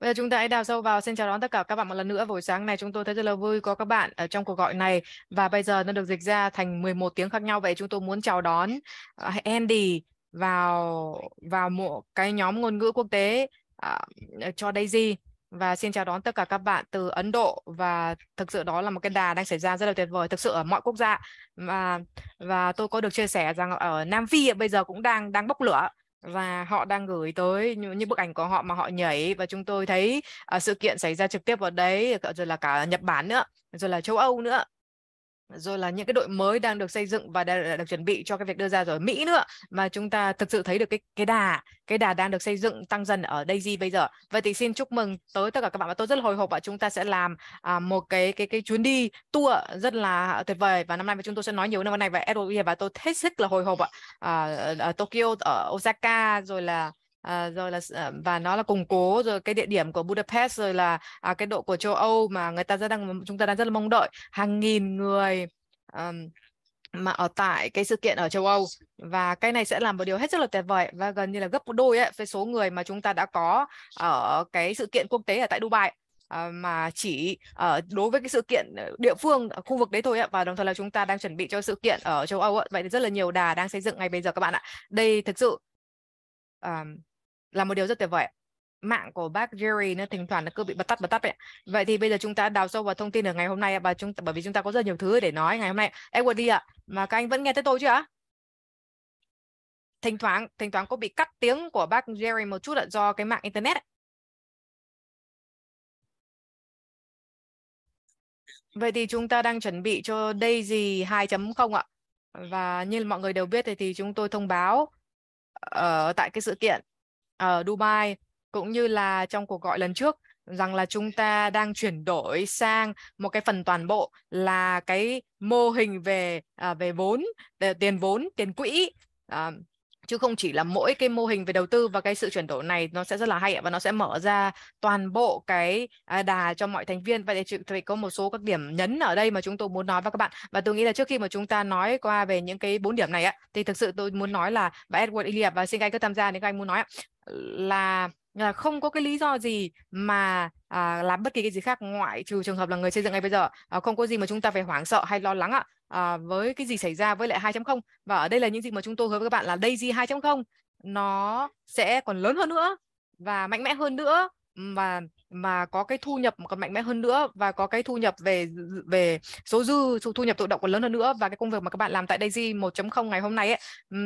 Bây giờ chúng ta hãy đào sâu vào. Xin chào đón tất cả các bạn một lần nữa. Buổi sáng này chúng tôi thấy rất là vui có các bạn ở trong cuộc gọi này và bây giờ nó được dịch ra thành 11 tiếng khác nhau. Vậy chúng tôi muốn chào đón à, Andy vào vào một cái nhóm ngôn ngữ quốc tế uh, cho Daisy và xin chào đón tất cả các bạn từ Ấn Độ và thực sự đó là một cái đà đang xảy ra rất là tuyệt vời thực sự ở mọi quốc gia và và tôi có được chia sẻ rằng ở Nam Phi bây giờ cũng đang đang bốc lửa và họ đang gửi tới những, những bức ảnh của họ mà họ nhảy và chúng tôi thấy uh, sự kiện xảy ra trực tiếp vào đấy rồi là cả Nhật Bản nữa rồi là châu Âu nữa rồi là những cái đội mới đang được xây dựng và đã, được chuẩn bị cho cái việc đưa ra rồi Mỹ nữa mà chúng ta thực sự thấy được cái cái đà cái đà đang được xây dựng tăng dần ở Daisy bây giờ vậy thì xin chúc mừng tới tất cả các bạn và tôi rất hồi hộp và chúng ta sẽ làm à, một cái cái cái chuyến đi tour rất là tuyệt vời và năm nay chúng tôi sẽ nói nhiều năm nay và Edward và tôi hết sức là hồi hộp ạ à, ở Tokyo ở Osaka rồi là À, rồi là à, và nó là củng cố rồi cái địa điểm của Budapest rồi là à, cái độ của châu Âu mà người ta rất đang chúng ta đang rất là mong đợi hàng nghìn người um, mà ở tại cái sự kiện ở châu Âu và cái này sẽ là một điều hết sức là tuyệt vời và gần như là gấp đôi ấy, với số người mà chúng ta đã có ở cái sự kiện quốc tế ở tại Dubai À, mà chỉ ở ờ, đối với cái sự kiện ờ, địa phương ở khu vực đấy thôi ạ và đồng thời là chúng ta đang chuẩn bị cho sự kiện ở châu Âu ạ. vậy thì rất là nhiều đà đang xây dựng ngay bây giờ các bạn ạ đây thực sự um, là một điều rất tuyệt vời mạng của bác Jerry nó thỉnh thoảng nó cứ bị bật tắt bật tắt vậy. Vậy thì bây giờ chúng ta đào sâu vào thông tin ở ngày hôm nay và chúng bởi vì chúng ta có rất nhiều thứ để nói ngày hôm nay. Edward đi ạ, mà các anh vẫn nghe thấy tôi chưa ạ? Thỉnh thoảng thỉnh thoảng có bị cắt tiếng của bác Jerry một chút là do cái mạng internet. Vậy thì chúng ta đang chuẩn bị cho Daisy 2.0 ạ. Và như mọi người đều biết thì, thì chúng tôi thông báo ở ờ, tại cái sự kiện ở Dubai cũng như là trong cuộc gọi lần trước rằng là chúng ta đang chuyển đổi sang một cái phần toàn bộ là cái mô hình về à, về vốn tiền vốn tiền quỹ à, chứ không chỉ là mỗi cái mô hình về đầu tư và cái sự chuyển đổi này nó sẽ rất là hay và nó sẽ mở ra toàn bộ cái à, đà cho mọi thành viên và vậy thì có một số các điểm nhấn ở đây mà chúng tôi muốn nói với các bạn và tôi nghĩ là trước khi mà chúng ta nói qua về những cái bốn điểm này á thì thực sự tôi muốn nói là bà Edward Ilya và xin các anh cứ tham gia nếu các anh muốn nói là là không có cái lý do gì mà à, làm bất kỳ cái gì khác ngoại trừ trường hợp là người xây dựng ngay bây giờ à, không có gì mà chúng ta phải hoảng sợ hay lo lắng ạ à, với cái gì xảy ra với lại 2.0 và ở đây là những gì mà chúng tôi hứa với các bạn là Daisy 2.0 nó sẽ còn lớn hơn nữa và mạnh mẽ hơn nữa và mà có cái thu nhập còn mạnh mẽ hơn nữa và có cái thu nhập về về số dư thu nhập tự động còn lớn hơn nữa và cái công việc mà các bạn làm tại Daisy 1.0 ngày hôm nay ấy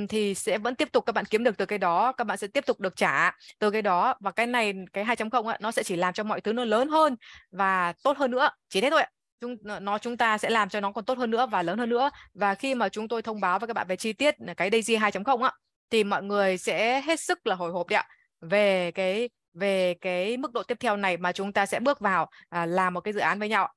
thì sẽ vẫn tiếp tục các bạn kiếm được từ cái đó các bạn sẽ tiếp tục được trả từ cái đó và cái này cái 2.0 ấy, nó sẽ chỉ làm cho mọi thứ nó lớn hơn và tốt hơn nữa chỉ thế thôi ạ chúng nó chúng ta sẽ làm cho nó còn tốt hơn nữa và lớn hơn nữa và khi mà chúng tôi thông báo với các bạn về chi tiết cái Daisy 2.0 ạ thì mọi người sẽ hết sức là hồi hộp đấy ạ về cái về cái mức độ tiếp theo này mà chúng ta sẽ bước vào à, làm một cái dự án với nhau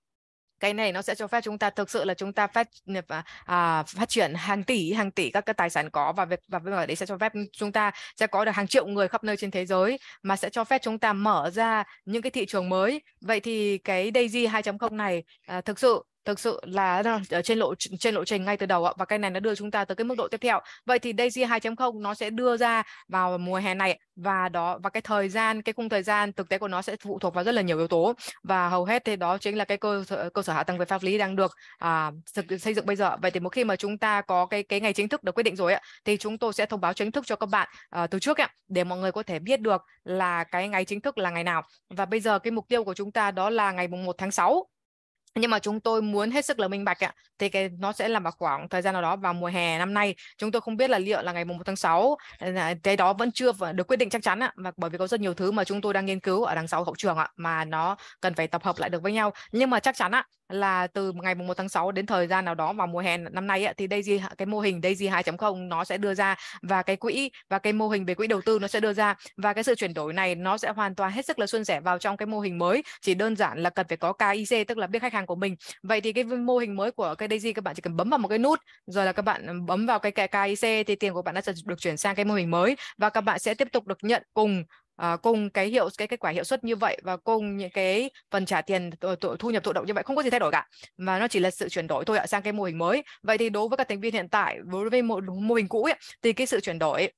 cái này nó sẽ cho phép chúng ta thực sự là chúng ta phát à, à, phát triển hàng tỷ hàng tỷ các cái tài sản có và việc và việc đấy sẽ cho phép chúng ta sẽ có được hàng triệu người khắp nơi trên thế giới mà sẽ cho phép chúng ta mở ra những cái thị trường mới vậy thì cái Daisy 2.0 này à, thực sự thực sự là ở trên lộ trên lộ trình ngay từ đầu ạ và cái này nó đưa chúng ta tới cái mức độ tiếp theo vậy thì Daisy 2.0 nó sẽ đưa ra vào mùa hè này và đó và cái thời gian cái khung thời gian thực tế của nó sẽ phụ thuộc vào rất là nhiều yếu tố và hầu hết thì đó chính là cái cơ sở, cơ sở hạ tầng về pháp lý đang được à, xây dựng bây giờ vậy thì một khi mà chúng ta có cái cái ngày chính thức được quyết định rồi ạ thì chúng tôi sẽ thông báo chính thức cho các bạn à, từ trước ạ để mọi người có thể biết được là cái ngày chính thức là ngày nào và bây giờ cái mục tiêu của chúng ta đó là ngày mùng 1 tháng 6 nhưng mà chúng tôi muốn hết sức là minh bạch ạ thì cái nó sẽ là vào khoảng thời gian nào đó vào mùa hè năm nay chúng tôi không biết là liệu là ngày mùng 1 tháng 6 ờ, cái đó vẫn chưa được quyết định chắc chắn ạ và bởi vì có rất nhiều thứ mà chúng tôi đang nghiên cứu ở đằng sau hậu trường ạ mà nó cần phải tập hợp lại được với nhau nhưng mà chắc chắn ạ là từ ngày mùng 1 tháng 6 đến thời gian nào đó vào mùa hè năm nay ấy, thì Daisy cái mô hình Daisy 2.0 nó sẽ đưa ra và cái quỹ và cái mô hình về quỹ đầu tư nó sẽ đưa ra và cái sự chuyển đổi này nó sẽ hoàn toàn hết sức là xuân sẻ vào trong cái mô hình mới chỉ đơn giản là cần phải có KIC tức là biết khách hàng của mình vậy thì cái mô hình mới của cái Daisy các bạn chỉ cần bấm vào một cái nút rồi là các bạn ừ, bấm vào cái KIC thì tiền của bạn đã được chuyển sang cái mô hình mới và các bạn sẽ tiếp tục được nhận cùng à, cùng cái hiệu cái kết quả hiệu suất như vậy và cùng những cái phần trả tiền thu nhập thụ động như vậy không có gì thay đổi cả mà nó chỉ là sự chuyển đổi thôi ạ sang cái mô hình mới vậy thì đối với các thành viên hiện tại đối với mô, mô hình cũ ấy, thì cái sự chuyển đổi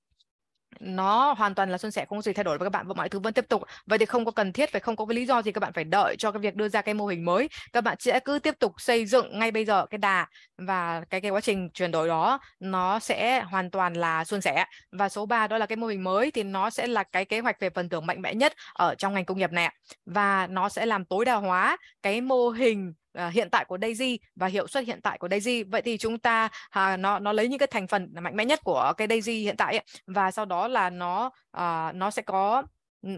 nó hoàn toàn là xuân sẻ không có gì thay đổi và các bạn và mọi thứ vẫn tiếp tục vậy thì không có cần thiết phải không có lý do gì các bạn phải đợi cho cái việc đưa ra cái mô hình mới các bạn sẽ cứ tiếp tục xây dựng ngay bây giờ cái đà và cái cái quá trình chuyển đổi đó nó sẽ hoàn toàn là xuân sẻ và số 3 đó là cái mô hình mới thì nó sẽ là cái kế hoạch về phần thưởng mạnh mẽ nhất ở trong ngành công nghiệp này và nó sẽ làm tối đa hóa cái mô hình uh, hiện tại của Daisy và hiệu suất hiện tại của Daisy. Vậy thì chúng ta uh, nó nó lấy những cái thành phần mạnh mẽ nhất của cái Daisy hiện tại ấy, và sau đó là nó uh, nó sẽ có ừ,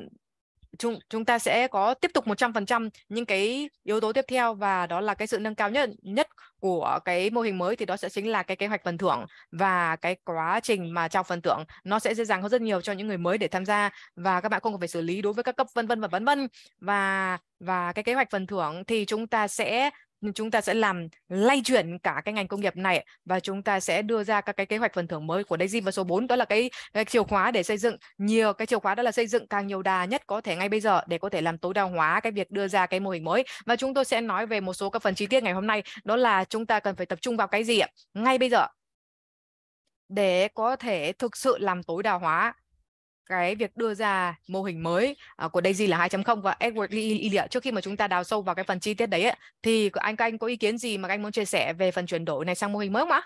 chúng chúng ta sẽ có tiếp tục 100% những cái yếu tố tiếp theo và đó là cái sự nâng cao nhất nhất của cái mô hình mới thì đó sẽ chính là cái kế hoạch phần thưởng và cái quá trình mà trao phần thưởng nó sẽ dễ dàng hơn rất nhiều cho những người mới để tham gia và các bạn không cần phải xử lý đối với các cấp vân vân và vân vân và và cái kế hoạch phần thưởng thì chúng ta sẽ chúng ta sẽ làm lay chuyển cả cái ngành công nghiệp này và chúng ta sẽ đưa ra các cái kế hoạch phần thưởng mới của Daisy và số 4 đó là cái, cái chìa khóa để xây dựng nhiều cái chìa khóa đó là xây dựng càng nhiều đà nhất có thể ngay bây giờ để có thể làm tối đa hóa cái việc đưa ra cái mô hình mới và chúng tôi sẽ nói về một số các phần chi tiết ngày hôm nay đó là chúng ta cần phải tập trung vào cái gì ạ ngay bây giờ để có thể thực sự làm tối đa hóa cái việc đưa ra mô hình mới uh, của Daisy là 2.0 và Edward Lee Elliot trước khi mà chúng ta đào sâu vào cái phần chi tiết đấy ấy, thì anh các anh có ý kiến gì mà các anh muốn chia sẻ về phần chuyển đổi này sang mô hình mới không ạ?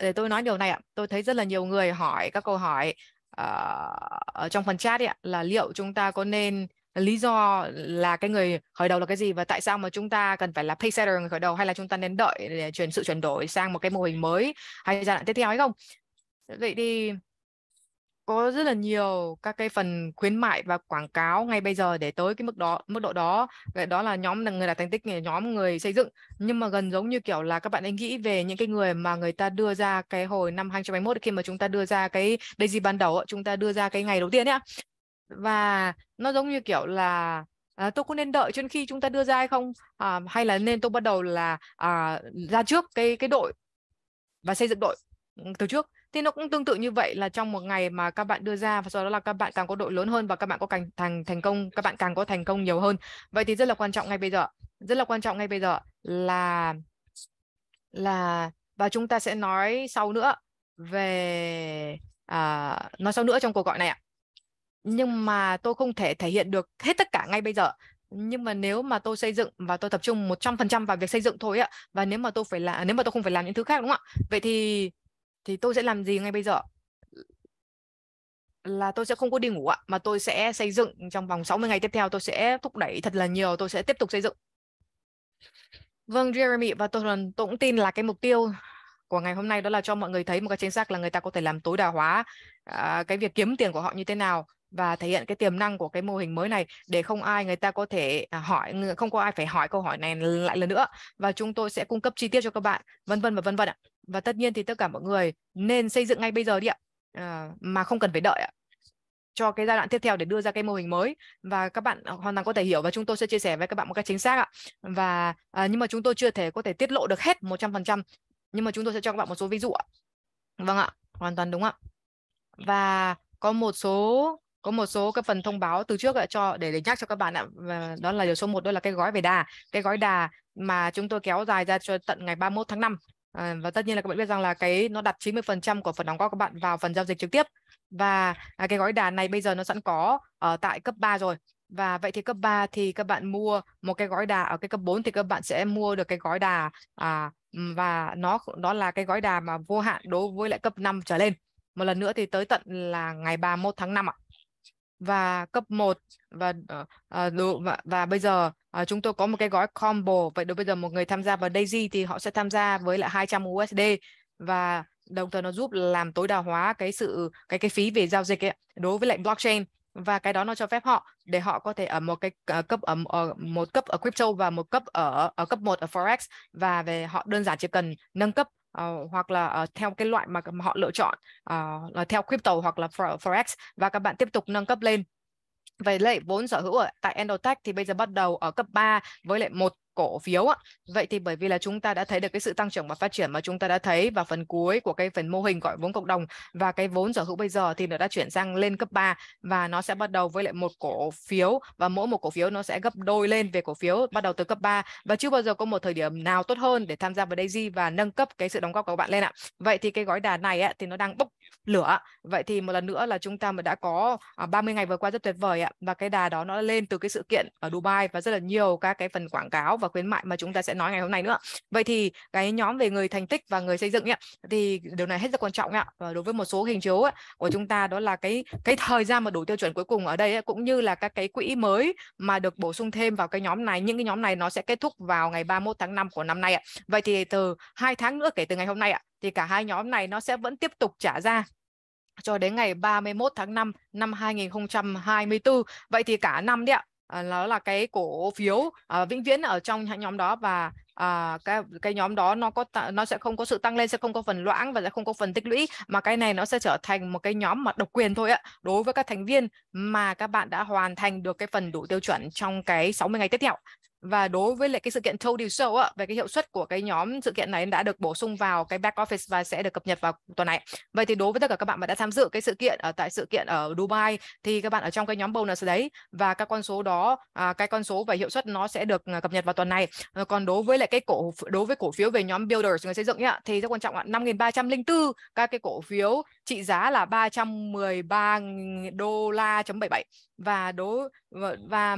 Để tôi nói điều này ạ, tôi thấy rất là nhiều người hỏi các câu hỏi uh, ở trong phần chat ấy, là liệu chúng ta có nên lý do là cái người khởi đầu là cái gì và tại sao mà chúng ta cần phải là pay setter người khởi đầu hay là chúng ta nên đợi để chuyển sự chuyển đổi sang một cái mô hình mới hay giai đoạn tiếp theo hay không Dạ, vậy thì có rất là nhiều các cái phần khuyến mại và quảng cáo ngay bây giờ để tới cái mức đó mức độ đó vậy đó là nhóm là người đạt thành tích nhóm người xây dựng nhưng mà gần giống như kiểu là các bạn ấy nghĩ về những cái người mà người ta đưa ra cái hồi năm 2021 khi mà chúng ta đưa ra cái Daisy ban đầu chúng ta đưa ra cái ngày đầu tiên nhá và nó giống như kiểu là à, tôi có nên đợi cho đến khi chúng ta đưa ra hay không à, hay là nên tôi bắt đầu là à, ra trước cái cái đội và xây dựng đội ừ, từ trước thì nó cũng tương tự như vậy là trong một ngày mà các bạn đưa ra và sau đó là các bạn càng có đội lớn hơn và các bạn có càng thành thành công các bạn càng có thành công nhiều hơn vậy thì rất là quan trọng ngay bây giờ rất là quan trọng ngay bây giờ là là và chúng ta sẽ nói sau nữa về à, nói sau nữa trong cuộc gọi này ạ nhưng mà tôi không thể thể hiện được hết tất cả ngay bây giờ nhưng mà nếu mà tôi xây dựng và tôi tập trung 100% vào việc xây dựng thôi ạ và nếu mà tôi phải là nếu mà tôi không phải làm những thứ khác đúng không ạ vậy thì thì tôi sẽ làm gì ngay bây giờ là tôi sẽ không có đi ngủ ạ mà tôi sẽ xây dựng trong vòng 60 ngày tiếp theo tôi sẽ thúc đẩy thật là nhiều tôi sẽ tiếp tục xây dựng vâng Jeremy và tôi, tôi cũng tin là cái mục tiêu của ngày hôm nay đó là cho mọi người thấy một cái chính xác là người ta có thể làm tối đa hóa à, cái việc kiếm tiền của họ như thế nào và thể hiện cái tiềm năng của cái mô hình mới này để không ai người ta có thể à, hỏi không có ai phải hỏi câu hỏi này lại lần nữa và chúng tôi sẽ cung cấp chi tiết cho các bạn vân vân và vân vân ạ và tất nhiên thì tất cả mọi người nên xây dựng ngay bây giờ đi ạ à, mà không cần phải đợi ạ cho cái giai đoạn tiếp theo để đưa ra cái mô hình mới và các bạn ờ, hoàn toàn có thể hiểu và chúng tôi sẽ chia sẻ với các bạn một cách chính xác ạ và à, nhưng mà chúng tôi chưa thể có thể tiết lộ được hết 100% nhưng mà chúng tôi sẽ cho các bạn một số ví dụ ạ vâng ạ hoàn toàn đúng ạ và có một số có một số các phần thông báo từ trước ạ cho để để nhắc cho các bạn ạ và đó là điều số 1 đó là cái gói về đà cái gói đà mà chúng tôi kéo dài ra cho tận ngày 31 tháng 5 À, và tất nhiên là các bạn biết rằng là cái nó đặt 90% của phần đóng góp các bạn vào phần giao dịch trực tiếp và à, cái gói đà này bây giờ nó sẵn có ở tại cấp 3 rồi và vậy thì cấp 3 thì các bạn mua một cái gói đà ở cái cấp 4 thì các bạn sẽ mua được cái gói đà à, và nó đó là cái gói đà mà vô hạn đối với lại cấp 5 trở lên một lần nữa thì tới tận là ngày 31 tháng 5 ạ và cấp 1 và à, và, và bây giờ à, chúng tôi có một cái gói combo vậy đối bây giờ một người tham gia vào Daisy thì họ sẽ tham gia với lại 200 USD và đồng thời nó giúp làm tối đa hóa cái sự cái cái phí về giao dịch ấy, đối với lại blockchain và cái đó nó cho phép họ để họ có thể ở một cái uh, cấp ở, ở một cấp ở crypto và một cấp ở ở cấp 1 ở forex và về họ đơn giản chỉ cần nâng cấp uh, hoặc là uh, theo cái loại mà họ lựa chọn uh, là theo crypto hoặc là forex và các bạn tiếp tục nâng cấp lên về lệ vốn sở hữu ở tại Endotech thì bây giờ bắt đầu ở cấp 3 với lại một cổ phiếu ạ. Vậy thì bởi vì là chúng ta đã thấy được cái sự tăng trưởng và phát triển mà chúng ta đã thấy vào phần cuối của cái phần mô hình gọi vốn cộng đồng và cái vốn sở hữu bây giờ thì nó đã chuyển sang lên cấp 3 và nó sẽ bắt đầu với lại một cổ phiếu và mỗi một cổ phiếu nó sẽ gấp đôi lên về cổ phiếu bắt đầu từ cấp 3 và chưa bao giờ có một thời điểm nào tốt hơn để tham gia vào Daisy và nâng cấp cái sự đóng góp của các bạn lên ạ. Vậy thì cái gói đà này ạ thì nó đang bốc lửa. Vậy thì một lần nữa là chúng ta mà đã có 30 à, ngày vừa qua rất tuyệt vời ạ và cái đà đó nó lên từ cái sự kiện ở Dubai và rất là nhiều các cái phần quảng cáo và và khuyến mại mà chúng ta sẽ nói ngày hôm nay nữa vậy thì cái nhóm về người thành tích và người xây dựng ấy, thì điều này hết sức quan trọng ạ và đối với một số hình chiếu ấy, của chúng ta đó là cái cái thời gian mà đủ tiêu chuẩn cuối cùng ở đây ấy, cũng như là các cái quỹ mới mà được bổ sung thêm vào cái nhóm này những cái nhóm này nó sẽ kết thúc vào ngày 31 tháng 5 của năm nay ạ vậy thì từ hai tháng nữa kể từ ngày hôm nay ạ thì cả hai nhóm này nó sẽ vẫn tiếp tục trả ra cho đến ngày 31 tháng 5 năm 2024. Vậy thì cả năm đấy ạ, Ờ, nó là cái cổ phiếu à, vĩnh viễn ở trong nhóm đó và à, cái cái nhóm đó nó có nó sẽ không có sự tăng lên sẽ không có phần loãng và sẽ không có phần tích lũy mà cái này nó sẽ trở thành một cái nhóm mà độc quyền thôi ạ đối với các thành viên mà các bạn đã hoàn thành được cái phần đủ tiêu chuẩn trong cái 60 ngày tiếp theo và đối với lại cái sự kiện Told show á, về cái hiệu suất của cái nhóm sự kiện này đã được bổ sung vào cái back office và sẽ được cập nhật vào tuần này. Vậy thì đối với tất cả các bạn mà đã tham dự cái sự kiện ở tại sự kiện ở Dubai thì các bạn ở trong cái nhóm bonus đấy và các con số đó à, cái con số về hiệu suất nó sẽ được à, cập nhật vào tuần này. Ờ, còn đối với lại cái cổ đối với cổ phiếu về nhóm builders người xây dựng nhá thì rất quan trọng ạ, năm 5304 các cái cổ phiếu trị giá là 313 đô la chấm 77 và đối và, và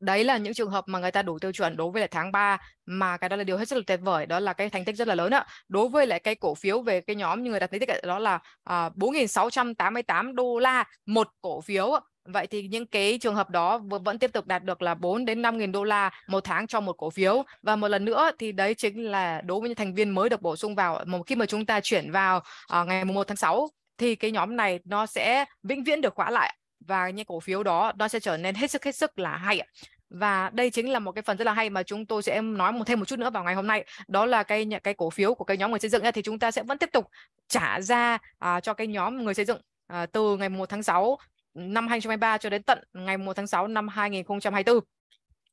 đấy là những trường hợp mà người ta đủ tiêu chuẩn đối với lại tháng 3 mà cái đó là điều hết sức là tuyệt vời đó là cái thành tích rất là lớn ạ đối với lại cái cổ phiếu về cái nhóm như người ta tính tích đó là à, uh, 4.688 đô la một cổ phiếu vậy thì những cái trường hợp đó vẫn tiếp tục đạt được là 4 đến 5 nghìn đô la một tháng cho một cổ phiếu và một lần nữa thì đấy chính là đối với những thành viên mới được bổ sung vào một khi mà chúng ta chuyển vào uh, ngày 1 tháng 6 thì cái nhóm này nó sẽ vĩnh viễn được khóa lại và những cổ phiếu đó nó sẽ trở nên hết sức hết sức là hay và đây chính là một cái phần rất là hay mà chúng tôi sẽ em nói một thêm một chút nữa vào ngày hôm nay đó là cái cái cổ phiếu của cái nhóm người xây dựng thì chúng ta sẽ vẫn tiếp tục trả ra à, cho cái nhóm người xây dựng à, từ ngày 1 tháng 6 năm 2023 cho đến tận ngày 1 tháng 6 năm 2024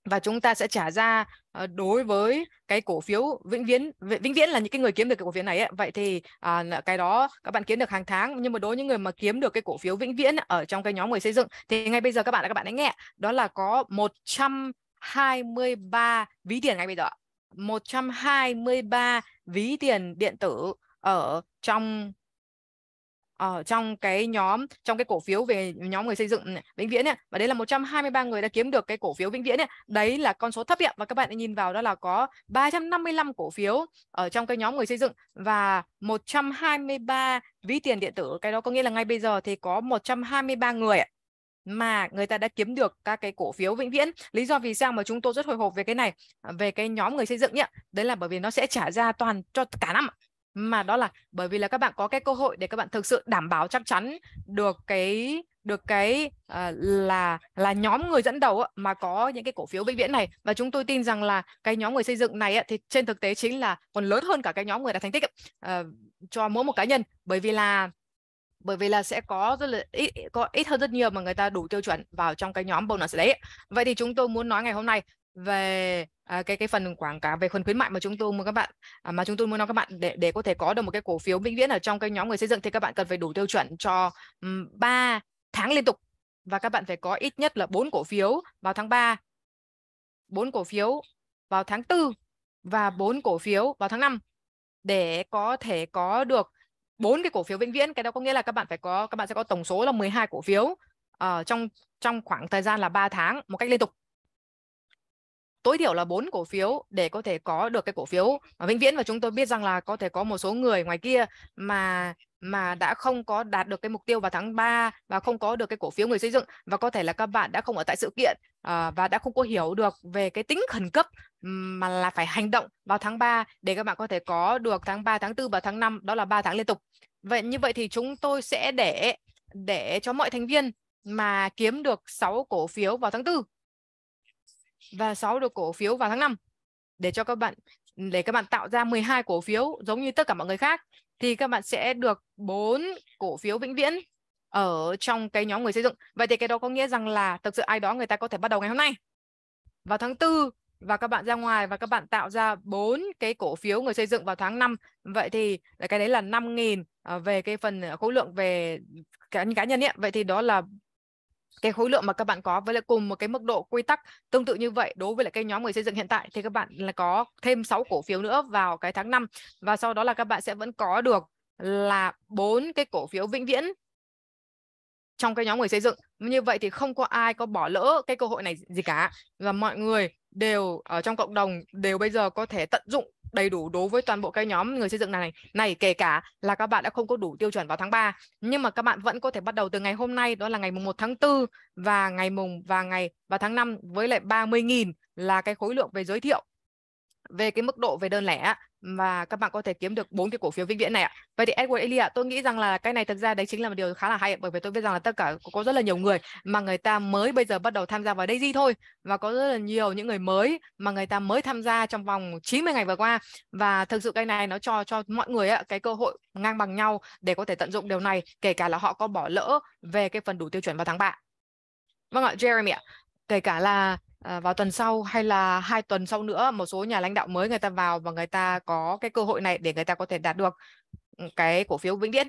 và chúng ta sẽ trả ra ờ, đối với cái cổ phiếu vĩnh viễn vĩnh viễn là những cái người kiếm được cái cổ phiếu này ấy. vậy thì à, cái đó các bạn kiếm được hàng tháng nhưng mà đối với những người mà kiếm được cái cổ phiếu vĩnh viễn ở trong cái nhóm người xây dựng thì ngay bây giờ các bạn các bạn hãy nghe đó là có 123 ví tiền ngay bây giờ 123 ví tiền điện tử ở trong ở ờ, trong cái nhóm trong cái cổ phiếu về nhóm người xây dựng ừ, vĩnh viễn này. và đấy là 123 người đã kiếm được cái cổ phiếu vĩnh viễn này. đấy là con số thấp hiện và các bạn đã nhìn vào đó là có 355 cổ phiếu ở trong cái nhóm người xây dựng và 123 ví tiền điện tử cái đó có nghĩa là ngay bây giờ thì có 123 người mà người ta đã kiếm được các cái cổ phiếu vĩnh viễn lý do vì sao mà chúng tôi rất hồi hộp về cái này à, về cái nhóm người xây dựng nhé đấy là bởi vì nó sẽ trả ra toàn cho cả năm mà đó là bởi vì là các bạn có cái cơ hội để các bạn thực sự đảm bảo chắc chắn được cái được cái uh, là là nhóm người dẫn đầu mà có những cái cổ phiếu vĩnh viễn này và chúng tôi tin rằng là cái nhóm người xây dựng này thì trên thực tế chính là còn lớn hơn cả cái nhóm người đạt thành tích uh, cho mỗi một cá nhân bởi vì là bởi vì là sẽ có rất là ít có ít hơn rất nhiều mà người ta đủ tiêu chuẩn vào trong cái nhóm bonus đấy vậy thì chúng tôi muốn nói ngày hôm nay về à, cái cái phần quảng cáo về phần khuyến mại mà chúng tôi muốn các bạn à, mà chúng tôi muốn nói các bạn để để có thể có được một cái cổ phiếu vĩnh viễn ở trong cái nhóm người xây dựng thì các bạn cần phải đủ tiêu chuẩn cho um, 3 tháng liên tục và các bạn phải có ít nhất là 4 cổ phiếu vào tháng 3, 4 cổ phiếu vào tháng 4 và 4 cổ phiếu vào tháng 5 để có thể có được bốn cái cổ phiếu vĩnh viễn cái đó có nghĩa là các bạn phải có các bạn sẽ có tổng số là 12 cổ phiếu ở ờ, uh, trong trong khoảng thời gian là 3 tháng một cách liên tục tối thiểu là bốn cổ phiếu để có thể có được cái cổ phiếu và vĩnh viễn và chúng tôi biết rằng là có thể có một số người ngoài kia mà mà đã không có đạt được cái mục tiêu vào tháng 3 và không có được cái cổ phiếu người xây dựng và có thể là các bạn đã không ở tại sự kiện uh, và đã không có hiểu được về cái tính khẩn cấp mà là phải hành động vào tháng 3 để các bạn có thể có được tháng 3, tháng 4 và tháng 5 đó là 3 tháng liên tục. Vậy như vậy thì chúng tôi sẽ để để cho mọi thành viên mà kiếm được 6 cổ phiếu vào tháng 4 và 6 được cổ phiếu vào tháng 5 để cho các bạn để các bạn tạo ra 12 cổ phiếu giống như tất cả mọi người khác thì các bạn sẽ được 4 cổ phiếu vĩnh viễn ở trong cái nhóm người xây dựng. Vậy thì cái đó có nghĩa rằng là thực sự ai đó người ta có thể bắt đầu ngày hôm nay vào tháng 4 và các bạn ra ngoài và các bạn tạo ra bốn cái cổ phiếu người xây dựng vào tháng 5. Vậy thì cái đấy là 5.000 ờ, về cái phần ờ, khối lượng về cá, cá nhân ấy. Vậy thì đó là cái khối lượng mà các bạn có với lại cùng một cái mức độ quy tắc tương tự như vậy đối với lại cái nhóm người xây dựng hiện tại thì các bạn là có thêm 6 cổ phiếu nữa vào cái tháng 5 và sau đó là các bạn sẽ vẫn có được là bốn cái cổ phiếu vĩnh viễn trong cái nhóm người xây dựng như vậy thì không có ai có bỏ lỡ cái cơ hội này gì cả và mọi người đều ở trong cộng đồng đều bây giờ có thể tận dụng đầy đủ đối với toàn bộ cái nhóm người xây dựng này này, kể cả là các bạn đã không có đủ tiêu chuẩn vào tháng 3 nhưng mà các bạn vẫn có thể bắt đầu từ ngày hôm nay đó là ngày mùng 1 tháng 4 và ngày mùng và ngày và tháng 5 với lại 30.000 là cái khối lượng về giới thiệu về cái mức độ về đơn lẻ và các bạn có thể kiếm được bốn cái cổ phiếu vĩnh viễn này ạ. Vậy thì Edward Elliot tôi nghĩ rằng là cái này thực ra đấy chính là một điều khá là hay bởi vì tôi biết rằng là tất cả có rất là nhiều người mà người ta mới bây giờ bắt đầu tham gia vào Daisy thôi và có rất là nhiều những người mới mà người ta mới tham gia trong vòng 90 ngày vừa qua và thực sự cái này nó cho cho mọi người ạ cái cơ hội ngang bằng nhau để có thể tận dụng điều này kể cả là họ có bỏ lỡ về cái phần đủ tiêu chuẩn vào tháng 3. Vâng ạ, Jeremy ạ. Kể cả là Ờ, vào tuần sau hay là hai tuần sau nữa một số nhà lãnh đạo mới người ta vào và người ta có cái cơ hội này để người ta có thể đạt được ừ, cái cổ phiếu vĩnh viễn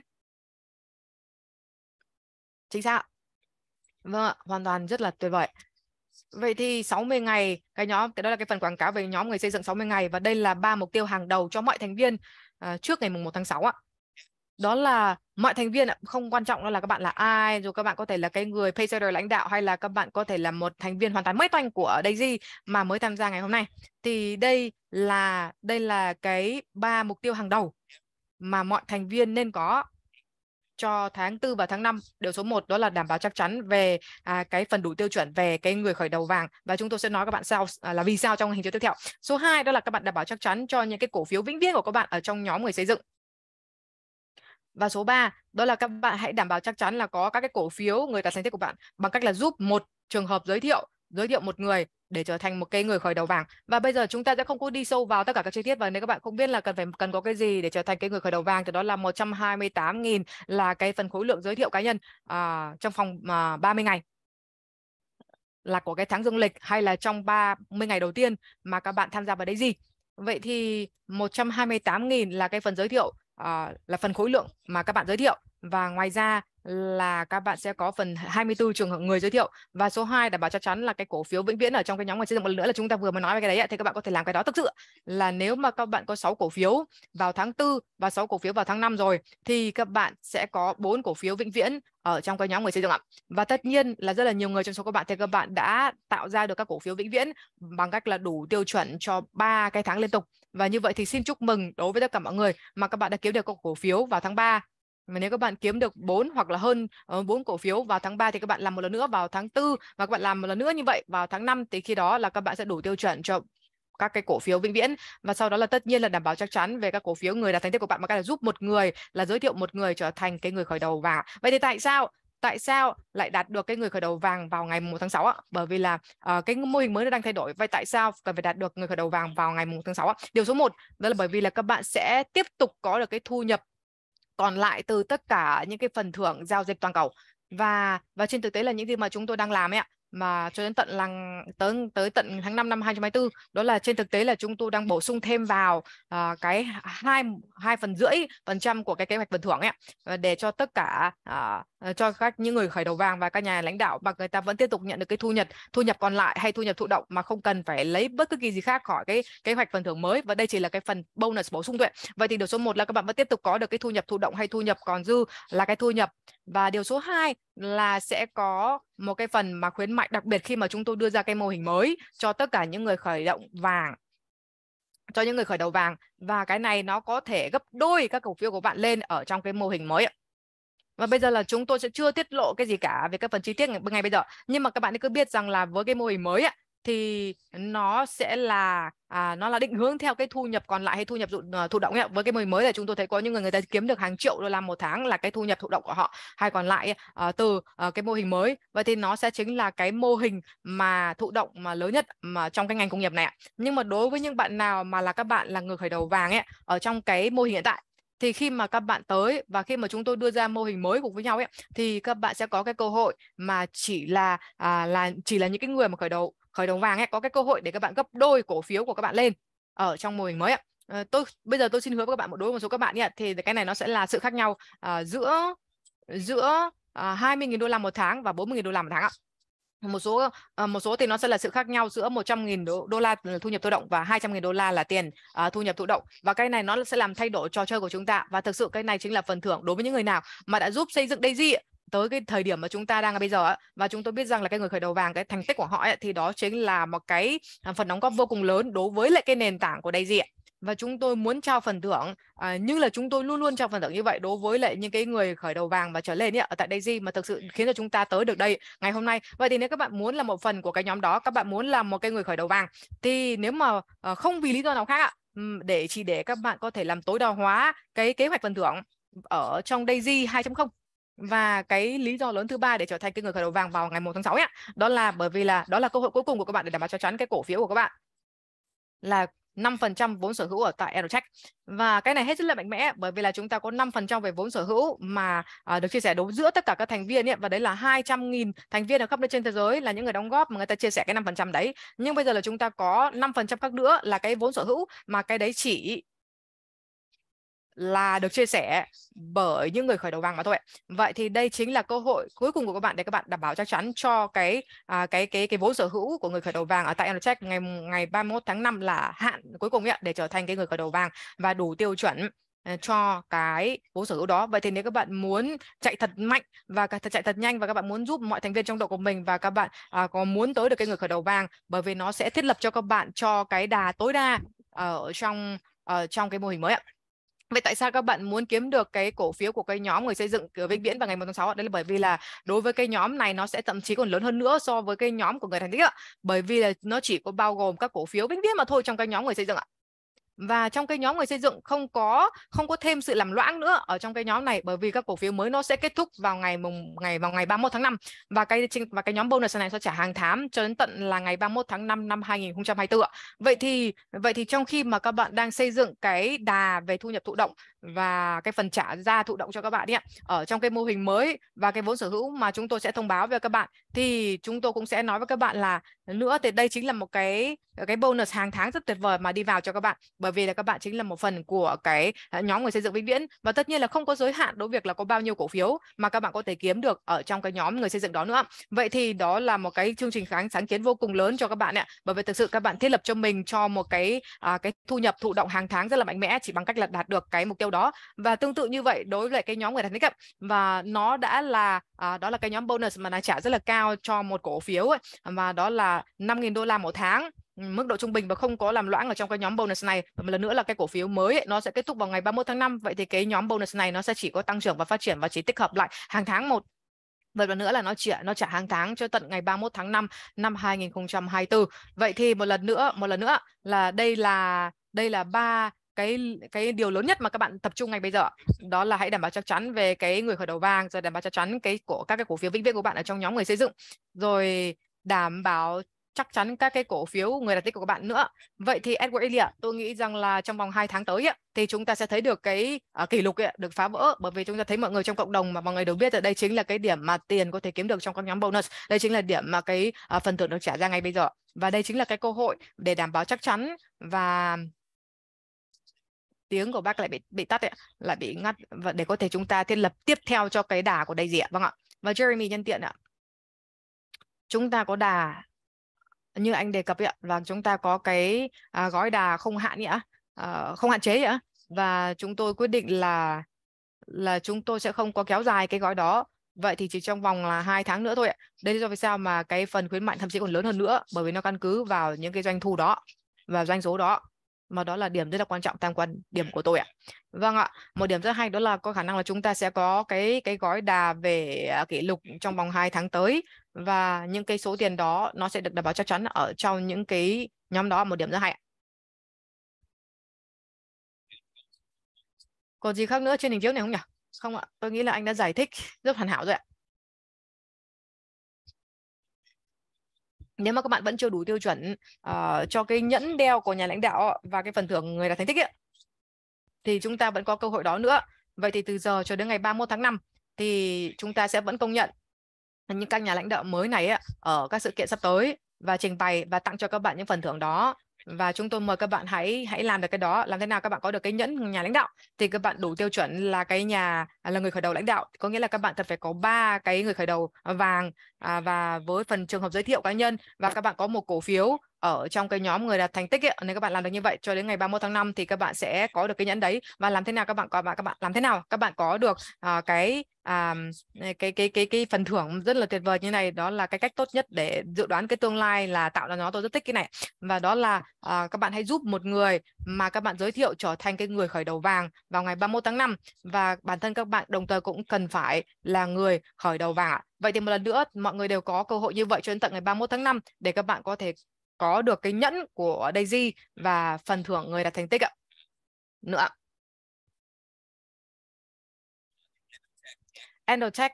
chính xác vâng ạ hoàn toàn rất là tuyệt vời Vậy thì 60 ngày, cái nhóm cái đó là cái phần quảng cáo về nhóm người xây dựng 60 ngày và đây là ba mục tiêu hàng đầu cho mọi thành viên uh, trước ngày mùng 1 tháng 6 ạ đó là mọi thành viên không quan trọng là các bạn là ai rồi các bạn có thể là cái người paysetter lãnh đạo hay là các bạn có thể là một thành viên hoàn toàn mới toanh của Daisy mà mới tham gia ngày hôm nay thì đây là đây là cái ba mục tiêu hàng đầu mà mọi thành viên nên có cho tháng 4 và tháng 5. Điều số 1 đó là đảm bảo chắc chắn về à, cái phần đủ tiêu chuẩn về cái người khởi đầu vàng và chúng tôi sẽ nói các bạn sao à, là vì sao trong hình chiếu tiếp theo. Số 2 đó là các bạn đảm bảo chắc chắn cho những cái cổ phiếu vĩnh viễn của các bạn ở trong nhóm người xây dựng và số 3, đó là các bạn hãy đảm bảo chắc chắn là có các cái cổ phiếu người ta thành tích của bạn bằng cách là giúp một trường hợp giới thiệu, giới thiệu một người để trở thành một cái người khởi đầu vàng. Và bây giờ chúng ta sẽ không có đi sâu vào tất cả các chi tiết và nếu các bạn không biết là cần phải cần có cái gì để trở thành cái người khởi đầu vàng thì đó là 128.000 là cái phần khối lượng giới thiệu cá nhân uh, trong vòng uh, à, 30 ngày là của cái tháng dương lịch hay là trong 30 ngày đầu tiên mà các bạn tham gia vào đấy gì. Vậy thì 128.000 là cái phần giới thiệu uh, là phần khối lượng mà các bạn giới thiệu và ngoài ra là các bạn sẽ có phần 24 trường hợp người giới thiệu và số 2 đảm bảo chắc chắn là cái cổ phiếu vĩnh viễn ở trong cái nhóm ngoài xây dựng một lần nữa là chúng ta vừa mới nói về cái đấy ấy, thì các bạn có thể làm cái đó thực sự là nếu mà các bạn có 6 cổ phiếu vào tháng 4 và 6 cổ phiếu vào tháng 5 rồi thì các bạn sẽ có 4 cổ phiếu vĩnh viễn ở trong cái nhóm người xây dựng ạ. Và tất nhiên là rất là nhiều người trong số các bạn thì các bạn đã tạo ra được các cổ phiếu vĩnh viễn bằng cách là đủ tiêu chuẩn cho 3 cái tháng liên tục và như vậy thì xin chúc mừng đối với tất cả mọi người mà các bạn đã kiếm được cổ phiếu vào tháng 3. mà nếu các bạn kiếm được 4 hoặc là hơn 4 ờ, cổ phiếu vào tháng 3 thì các bạn làm một lần nữa vào tháng 4 và các bạn làm một lần nữa như vậy vào tháng 5 thì khi đó là các bạn sẽ đủ tiêu chuẩn cho các cái cổ phiếu vĩnh viễn và sau đó là tất nhiên là đảm bảo chắc chắn về các cổ phiếu người đạt thành tích của bạn mà các là giúp một người là giới thiệu một người trở thành cái người khởi đầu và vậy thì tại sao tại sao lại đạt được cái người khởi đầu vàng vào ngày 1 tháng 6 ạ? Bởi vì là uh, cái mô hình mới nó đang thay đổi. Vậy tại sao cần phải đạt được người khởi đầu vàng vào ngày 1 tháng 6 ạ? Điều số 1 đó là bởi vì là các bạn sẽ tiếp tục có được cái thu nhập còn lại từ tất cả những cái phần thưởng giao dịch toàn cầu và và trên thực tế là những gì mà chúng tôi đang làm ấy ạ mà cho đến tận lằng tới tới tận tháng 5 năm 2024 đó là trên thực tế là chúng tôi đang bổ sung thêm vào uh, cái hai hai phần rưỡi phần trăm của cái kế hoạch phần thưởng ấy để cho tất cả uh, cho các những người khởi đầu vàng và các nhà lãnh đạo mà người ta vẫn tiếp tục nhận được cái thu nhập thu nhập còn lại hay thu nhập thụ động mà không cần phải lấy bất cứ kỳ gì khác khỏi cái kế hoạch phần thưởng mới và đây chỉ là cái phần bonus bổ sung thôi vậy thì điều số 1 là các bạn vẫn tiếp tục có được cái thu nhập thụ động hay thu nhập còn dư là cái thu nhập và điều số 2 là sẽ có một cái phần mà khuyến mại đặc biệt khi mà chúng tôi đưa ra cái mô hình mới cho tất cả những người khởi động vàng cho những người khởi đầu vàng và cái này nó có thể gấp đôi các cổ phiếu của bạn lên ở trong cái mô hình mới Và bây giờ là chúng tôi sẽ chưa tiết lộ cái gì cả về các phần chi tiết ngay, ngay bây giờ. Nhưng mà các bạn cứ biết rằng là với cái mô hình mới ạ thì nó sẽ là à, nó là định hướng theo cái thu nhập còn lại hay thu nhập thụ, ờ, thụ động ấy. với cái mới mới là chúng tôi thấy có những người người ta kiếm được hàng triệu đô la một tháng là cái thu nhập thụ động của họ hay còn lại à, từ à, cái mô hình mới vậy thì nó sẽ chính là cái mô hình mà thụ động mà lớn nhất mà trong cái ngành công nghiệp này nhưng mà đối với những bạn nào mà là các bạn là người khởi đầu vàng ấy ở trong cái mô hình hiện tại thì khi mà các bạn tới và khi mà chúng tôi đưa ra mô hình mới cùng với nhau ấy thì các bạn sẽ có cái cơ hội mà chỉ là à, là chỉ là những cái người mà khởi đầu khởi đầu vàng ấy có cái cơ hội để các bạn gấp đôi cổ phiếu của các bạn lên ở trong mô hình mới ạ ờ, tôi bây giờ tôi xin hứa với các bạn một đối một số các bạn nhé thì cái này nó sẽ là sự khác nhau à, giữa giữa à, 20.000 đô la một tháng và 40.000 đô la một tháng ạ một số ờ, một số thì nó sẽ là sự khác nhau giữa 100.000 đô, đô la thu nhập thụ động và 200.000 đô la là tiền uh, thu nhập thụ động và cái này nó sẽ làm thay đổi trò chơi của chúng ta và thực sự cái này chính là phần thưởng đối với những người nào mà đã giúp xây dựng Daisy tới cái thời điểm mà chúng ta đang ở bây giờ và chúng tôi biết rằng là cái người khởi đầu vàng cái thành tích của họ thì đó chính là một cái à, phần đóng góp vô cùng lớn đối với lại cái nền tảng của đại diện và chúng tôi muốn trao phần thưởng à, như là chúng tôi luôn luôn trao phần thưởng như vậy đối với lại những cái người khởi đầu vàng và trở lên ấy, ở tại Daisy mà thực sự khiến cho chúng ta tới được đây ngày hôm nay vậy thì nếu các bạn muốn là một phần của cái nhóm đó các bạn muốn là một cái người khởi đầu vàng thì nếu mà à, không vì lý do nào khác để chỉ để các bạn có thể làm tối đa hóa cái kế hoạch phần thưởng ở trong Daisy 2.0 và cái lý do lớn thứ ba để trở thành cái người khởi đầu vàng vào ngày 1 tháng 6 ấy, đó là bởi vì là đó là cơ hội cuối cùng của các bạn để đảm bảo chắc chắn cái cổ phiếu của các bạn là 5% vốn sở hữu ở tại Aerotech. Và cái này hết sức là mạnh mẽ bởi vì là chúng ta có 5% về vốn sở hữu mà à, được chia sẻ đối giữa tất cả các thành viên ấy, và đấy là 200.000 thành viên ở khắp nơi trên thế giới là những người đóng góp mà người ta chia sẻ cái 5% đấy. Nhưng bây giờ là chúng ta có 5% khác nữa là cái vốn sở hữu mà cái đấy chỉ là được chia sẻ bởi những người khởi đầu vàng mà thôi. Vậy thì đây chính là cơ hội cuối cùng của các bạn để các bạn đảm bảo chắc chắn cho cái à, cái cái cái vốn sở hữu của người khởi đầu vàng ở tại Enertech ngày ngày 31 tháng 5 là hạn cuối cùng ấy, để trở thành cái người khởi đầu vàng và đủ tiêu chuẩn ờ, cho cái vốn sở hữu đó vậy thì nếu các bạn muốn chạy thật mạnh và chạy thật nhanh và các bạn muốn giúp mọi thành viên trong đội của mình và các bạn à, có muốn tới được cái người khởi đầu vàng bởi vì nó sẽ thiết lập cho các bạn cho cái đà tối đa ở trong ở trong cái mô hình mới ạ Vậy tại sao các bạn muốn kiếm được cái cổ phiếu của cái nhóm người xây dựng ở Vĩnh Viễn vào ngày 1 tháng 6? Đấy là bởi vì là đối với cái nhóm này nó sẽ thậm chí còn lớn hơn nữa so với cái nhóm của người thành tích ạ. Bởi vì là nó chỉ có bao gồm các cổ phiếu Vĩnh Viễn mà thôi trong cái nhóm người xây dựng ạ và trong cái nhóm người xây dựng không có không có thêm sự làm loãng nữa ở trong cái nhóm này bởi vì các cổ phiếu mới nó sẽ kết thúc vào ngày mùng ngày vào ngày 31 tháng 5 và cái và cái nhóm bonus này sẽ trả hàng tháng cho đến tận là ngày 31 tháng 5 năm 2024. Vậy thì vậy thì trong khi mà các bạn đang xây dựng cái đà về thu nhập thụ động và cái phần trả ra thụ động cho các bạn ấy ở trong cái mô hình mới và cái vốn sở hữu mà chúng tôi sẽ thông báo về các bạn thì chúng tôi cũng sẽ nói với các bạn là nữa thì đây chính là một cái cái bonus hàng tháng rất tuyệt vời mà đi vào cho các bạn bởi vì là các bạn chính là một phần của cái à, nhóm người xây dựng vĩnh viễn và tất nhiên là không có giới hạn đối việc là có bao nhiêu cổ phiếu mà các bạn có thể kiếm được ở trong cái nhóm người xây dựng đó nữa vậy thì đó là một cái chương trình kháng sáng kiến vô cùng lớn cho các bạn ạ bởi vì thực sự các bạn thiết lập cho mình cho một cái à, cái thu nhập thụ động hàng tháng rất là mạnh mẽ chỉ bằng cách là đạt được cái mục tiêu đó và tương tự như vậy đối với cái nhóm người thành tích và nó đã là à, đó là cái nhóm bonus mà nó trả rất là cao cho một cổ phiếu ấy. và đó là 5.000 đô la một tháng mức độ trung bình và không có làm loãng ở trong cái nhóm bonus này. Và một lần nữa là cái cổ phiếu mới ấy, nó sẽ kết thúc vào ngày 31 tháng 5. Vậy thì cái nhóm bonus này nó sẽ chỉ có tăng trưởng và phát triển và chỉ tích hợp lại hàng tháng một và lần nữa là nó trả nó trả hàng tháng cho tận ngày 31 tháng 5 năm 2024. Vậy thì một lần nữa, một lần nữa là đây là đây là ba cái cái điều lớn nhất mà các bạn tập trung ngay bây giờ đó là hãy đảm bảo chắc chắn về cái người khởi đầu vàng rồi đảm bảo chắc chắn cái cổ các cái cổ phiếu vĩnh viễn của bạn ở trong nhóm người xây dựng rồi đảm bảo chắc chắn các cái cổ phiếu người đặt tích của các bạn nữa. Vậy thì Edward Ilya, tôi nghĩ rằng là trong vòng 2 tháng tới ấy, thì chúng ta sẽ thấy được cái uh, kỷ lục ấy, được phá vỡ bởi vì chúng ta thấy mọi người trong cộng đồng mà mọi người đều biết là đây chính là cái điểm mà tiền có thể kiếm được trong các nhóm bonus. Đây chính là điểm mà cái uh, phần thưởng được trả ra ngay bây giờ. Và đây chính là cái cơ hội để đảm bảo chắc chắn và tiếng của bác lại bị bị tắt ấy, lại bị ngắt và để có thể chúng ta thiết lập tiếp theo cho cái đà của đây gì ạ? vâng ạ và Jeremy nhân tiện ạ chúng ta có đà như anh đề cập ạ và chúng ta có cái à, gói đà không hạn ạ à, không hạn chế ạ và chúng tôi quyết định là là chúng tôi sẽ không có kéo dài cái gói đó vậy thì chỉ trong vòng là hai tháng nữa thôi ạ đây là do vì sao mà cái phần khuyến mại thậm chí còn lớn hơn nữa bởi vì nó căn cứ vào những cái doanh thu đó và doanh số đó mà đó là điểm rất là quan trọng tam quan điểm của tôi ạ. Vâng ạ, một điểm rất hay đó là có khả năng là chúng ta sẽ có cái cái gói đà về à, kỷ lục trong vòng 2 tháng tới và những cái số tiền đó nó sẽ được đảm bảo chắc chắn ở trong những cái nhóm đó một điểm rất hay ạ. Còn gì khác nữa trên hình chiếu này không nhỉ? Không ạ, tôi nghĩ là anh đã giải thích rất hoàn hảo rồi ạ. nếu mà các bạn vẫn chưa đủ tiêu chuẩn uh, cho cái nhẫn đeo của nhà lãnh đạo và cái phần thưởng người đạt thành tích ấy, thì chúng ta vẫn có cơ hội đó nữa. Vậy thì từ giờ cho đến ngày 31 tháng 5 thì chúng ta sẽ vẫn công nhận những các nhà lãnh đạo mới này ấy, ở các sự kiện sắp tới và trình bày và tặng cho các bạn những phần thưởng đó và chúng tôi mời các bạn hãy hãy làm được cái đó làm thế nào các bạn có được cái nhẫn nhà lãnh đạo thì các bạn đủ tiêu chuẩn là cái nhà à, là người khởi đầu lãnh đạo có nghĩa là các bạn cần phải có ba cái người khởi đầu vàng à, và với phần trường hợp giới thiệu cá nhân và các bạn có một cổ phiếu ở trong cái nhóm người đạt thành tích ấy, nếu các bạn làm được như vậy cho đến ngày 31 tháng 5 thì các bạn sẽ có được cái nhẫn đấy và làm thế nào các bạn có bạn các bạn làm thế nào các bạn có được uh, cái à, cái cái cái cái phần thưởng rất là tuyệt vời như này đó là cái cách tốt nhất để dự đoán cái tương lai là tạo ra nó tôi rất thích cái này và đó là à, các bạn hãy giúp một người mà các bạn giới thiệu trở thành cái người khởi đầu vàng vào ngày 31 tháng 5 và bản thân các bạn đồng thời cũng cần phải là người khởi đầu vàng vậy thì một lần nữa mọi người đều có cơ hội như vậy cho đến tận ngày 31 tháng 5 để các bạn có thể có được cái nhẫn của Daisy và phần thưởng người đạt thành tích ạ. Nữa. Endertech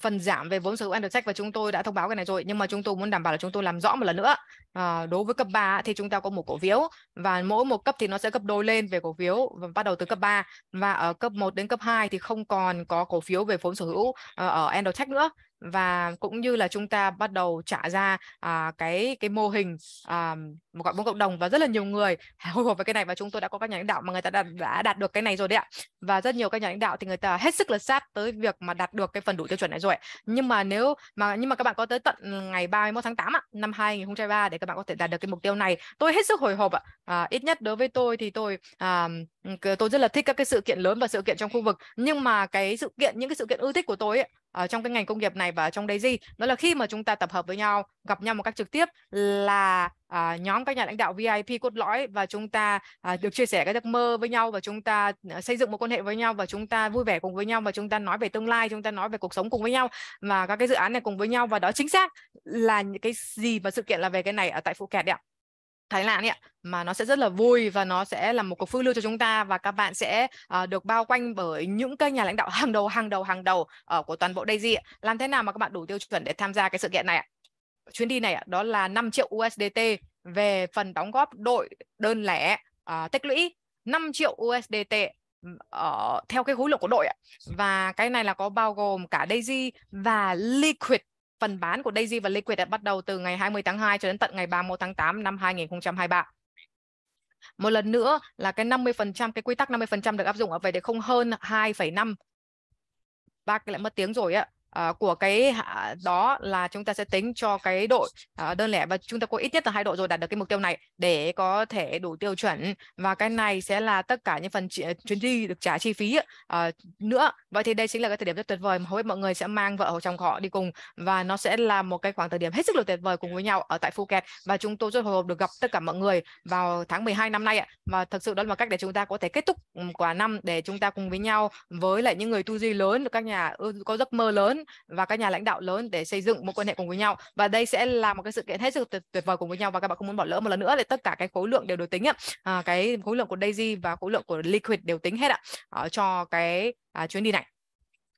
phần giảm về vốn sở hữu Endertech và chúng tôi đã thông báo cái này rồi nhưng mà chúng tôi muốn đảm bảo là chúng tôi làm rõ một lần nữa à, đối với cấp 3 thì chúng ta có một cổ phiếu và mỗi một cấp thì nó sẽ gấp đôi lên về cổ phiếu và bắt đầu từ cấp 3 và ở cấp 1 đến cấp 2 thì không còn có cổ phiếu về vốn sở hữu ờ, ở Endertech nữa và cũng như là chúng ta bắt đầu trả ra à, cái cái mô hình à, một cộng một cộng đồng và rất là nhiều người hồi hộp về cái này và chúng tôi đã có các nhà lãnh đạo mà người ta đã, đã đạt được cái này rồi đấy ạ và rất nhiều các nhà lãnh đạo thì người ta hết sức là sát tới việc mà đạt được cái phần đủ tiêu chuẩn này rồi nhưng mà nếu mà nhưng mà các bạn có tới tận ngày 31 tháng 8 ạ, năm 2023 để các bạn có thể đạt được cái mục tiêu này tôi hết sức hồi hộp ạ à, ít nhất đối với tôi thì tôi à, tôi rất là thích các cái sự kiện lớn và sự kiện trong khu vực nhưng mà cái sự kiện những cái sự kiện ưu thích của tôi ấy, ở trong cái ngành công nghiệp này và ở trong gì? đó là khi mà chúng ta tập hợp với nhau gặp nhau một cách trực tiếp là à, nhóm các nhà lãnh đạo VIP cốt lõi và chúng ta à, được chia sẻ các giấc mơ với nhau và chúng ta à, xây dựng một quan hệ với nhau và chúng ta vui vẻ cùng với nhau và chúng ta nói về tương lai chúng ta nói về cuộc sống cùng với nhau và các cái dự án này cùng với nhau và đó chính xác là những cái gì và sự kiện là về cái này ở tại phụ kẹt đấy ạ Thái Lan ạ mà nó sẽ rất là vui và nó sẽ là một cuộc phương lưu cho chúng ta và các bạn sẽ uh, được bao quanh bởi những cái nhà lãnh đạo hàng đầu hàng đầu hàng đầu uh, của toàn bộ Daisy Làm thế nào mà các bạn đủ tiêu chuẩn để tham gia cái sự kiện này ạ? Chuyến đi này ạ, đó là 5 triệu USDT về phần đóng góp đội đơn lẻ uh, tích lũy 5 triệu USDT ở uh, theo cái khối lượng của đội ạ. Và cái này là có bao gồm cả Daisy và Liquid phần bán của Daisy và Liquid đã bắt đầu từ ngày 20 tháng 2 cho đến tận ngày 31 tháng 8 năm 2023. Một lần nữa là cái 50% cái quy tắc 50% được áp dụng ở về để không hơn 2,5 ba cái lại mất tiếng rồi ạ uh, của cái đó là chúng ta sẽ tính cho cái đội uh, ờ, đơn lẻ và chúng ta có ít nhất là hai đội rồi đạt được cái mục tiêu này để có thể đủ tiêu chuẩn và cái này sẽ là tất cả những phần ờ, chuyến đi được trả chi phí uh, nữa vậy thì đây chính là cái thời điểm rất tuyệt vời mà hầu hết mọi người sẽ mang vợ hoặc chồng họ đi cùng và nó sẽ là một cái khoảng thời điểm hết sức là tuyệt vời cùng với nhau ở tại Phuket và chúng tôi rất hồi hộp được gặp tất cả mọi người vào tháng 12 năm nay ạ và thực sự đó là một cách để chúng ta có thể kết thúc quả năm để chúng ta cùng với nhau với lại những người tu duy lớn các nhà có giấc mơ lớn và các nhà lãnh đạo lớn để xây dựng một quan hệ cùng với nhau và đây sẽ là một cái sự kiện hết sức tuyệt, tuyệt vời cùng với nhau và các bạn không muốn bỏ lỡ một lần nữa thì tất cả cái khối lượng đều được tính ạ à, cái khối lượng của Daisy và khối lượng của Liquid đều tính hết ạ à, cho cái à, chuyến đi này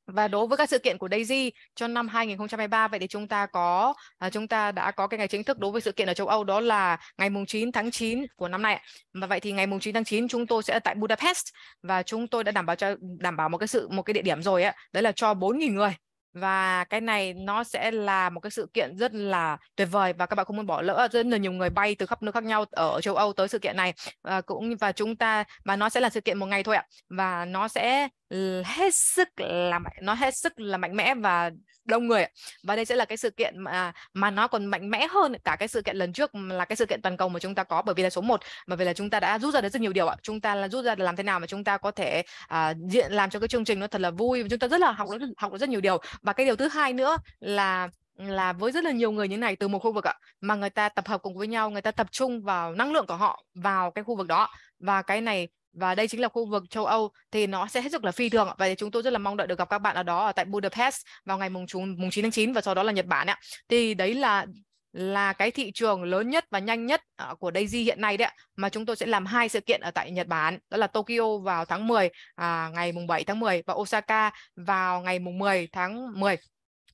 và đối với các sự kiện của Daisy cho năm 2023 vậy thì chúng ta có à, chúng ta đã có cái ngày chính thức đối với sự kiện ở châu Âu đó là ngày mùng 9 tháng 9 của năm nay. Và vậy thì ngày mùng 9 tháng 9 chúng tôi sẽ ở tại Budapest và chúng tôi đã đảm bảo cho đảm bảo một cái sự một cái địa điểm rồi ạ. Đấy là cho 4.000 người và cái này nó sẽ là một cái sự kiện rất là tuyệt vời và các bạn không muốn bỏ lỡ rất là nhiều người bay từ khắp nơi khác nhau ở châu Âu tới sự kiện này và cũng và chúng ta và nó sẽ là sự kiện một ngày thôi ạ và nó sẽ Ừ, hết sức là nó hết sức là mạnh mẽ và đông người và đây sẽ là cái sự kiện mà mà nó còn mạnh mẽ hơn cả cái sự kiện lần trước là cái sự kiện toàn cầu mà chúng ta có bởi vì là số 1 bởi vì là chúng ta đã rút ra được rất nhiều điều ạ chúng ta là rút ra là làm thế nào mà chúng ta có thể à, diện làm cho cái chương trình nó thật là vui chúng ta rất là học được học được rất nhiều điều và cái điều thứ hai nữa là là với rất là nhiều người như này từ một khu vực ạ mà người ta tập hợp cùng với nhau người ta tập trung vào năng lượng của họ vào cái khu vực đó và cái này và đây chính là khu vực châu Âu thì nó sẽ hết sức là phi thường và chúng tôi rất là mong đợi được gặp các bạn ở đó ở tại Budapest vào ngày mùng 9 tháng 9 và sau đó là Nhật Bản ạ. Thì đấy là là cái thị trường lớn nhất và nhanh nhất ờ, của Daisy hiện nay đấy Mà chúng tôi sẽ làm hai sự kiện ở tại Nhật Bản, đó là Tokyo vào tháng 10 à, ngày mùng 7 tháng 10 và Osaka vào ngày mùng 10 tháng 10